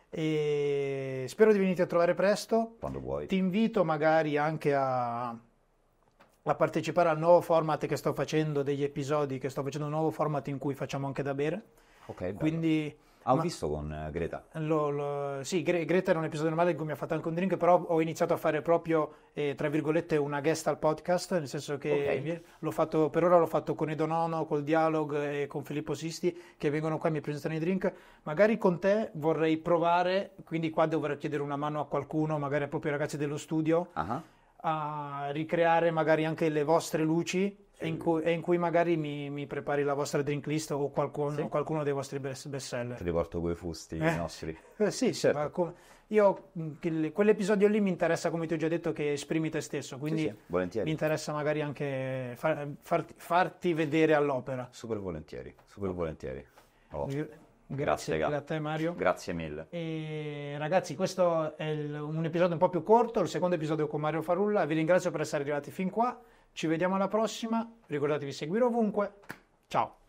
[SPEAKER 2] e spero di venirti a trovare presto. Quando vuoi. Ti invito magari anche a, a partecipare al nuovo format che sto facendo, degli episodi che sto facendo, un nuovo format in cui facciamo anche da bere. Ok, Quindi...
[SPEAKER 1] Ah, ho Ma visto con eh, Greta.
[SPEAKER 2] Lo, lo, sì, Gre- Greta era un episodio normale in cui mi ha fatto anche un drink, però ho iniziato a fare proprio, eh, tra virgolette, una guest al podcast, nel senso che okay. l'ho fatto, per ora l'ho fatto con Edo Nono, col Dialog eh, e con Filippo Sisti, che vengono qua e mi presentano i drink. Magari con te vorrei provare, quindi qua dovrei chiedere una mano a qualcuno, magari proprio ai ragazzi dello studio, uh-huh. a ricreare magari anche le vostre luci sì. E, in cui, in cui, magari mi, mi, prepari la vostra drink list o qualcuno, sì. qualcuno dei vostri best seller.
[SPEAKER 1] Te porto quei fusti eh. nostri.
[SPEAKER 2] Eh, sì, certo. ma com- io mm, quell'episodio lì mi interessa, come ti ho già detto, che esprimi te stesso, quindi
[SPEAKER 1] sì, sì, mi
[SPEAKER 2] interessa magari anche far,
[SPEAKER 1] farti, farti, vedere all'opera. Super volentieri, super volentieri. Oh. G- Grazie, grazie a te Mario. Grazie mille.
[SPEAKER 2] E ragazzi, questo è il, un episodio un po' più corto, il secondo episodio con Mario Farulla. Vi ringrazio per essere arrivati fin qua. Ci vediamo alla prossima, ricordatevi di seguire ovunque, ciao!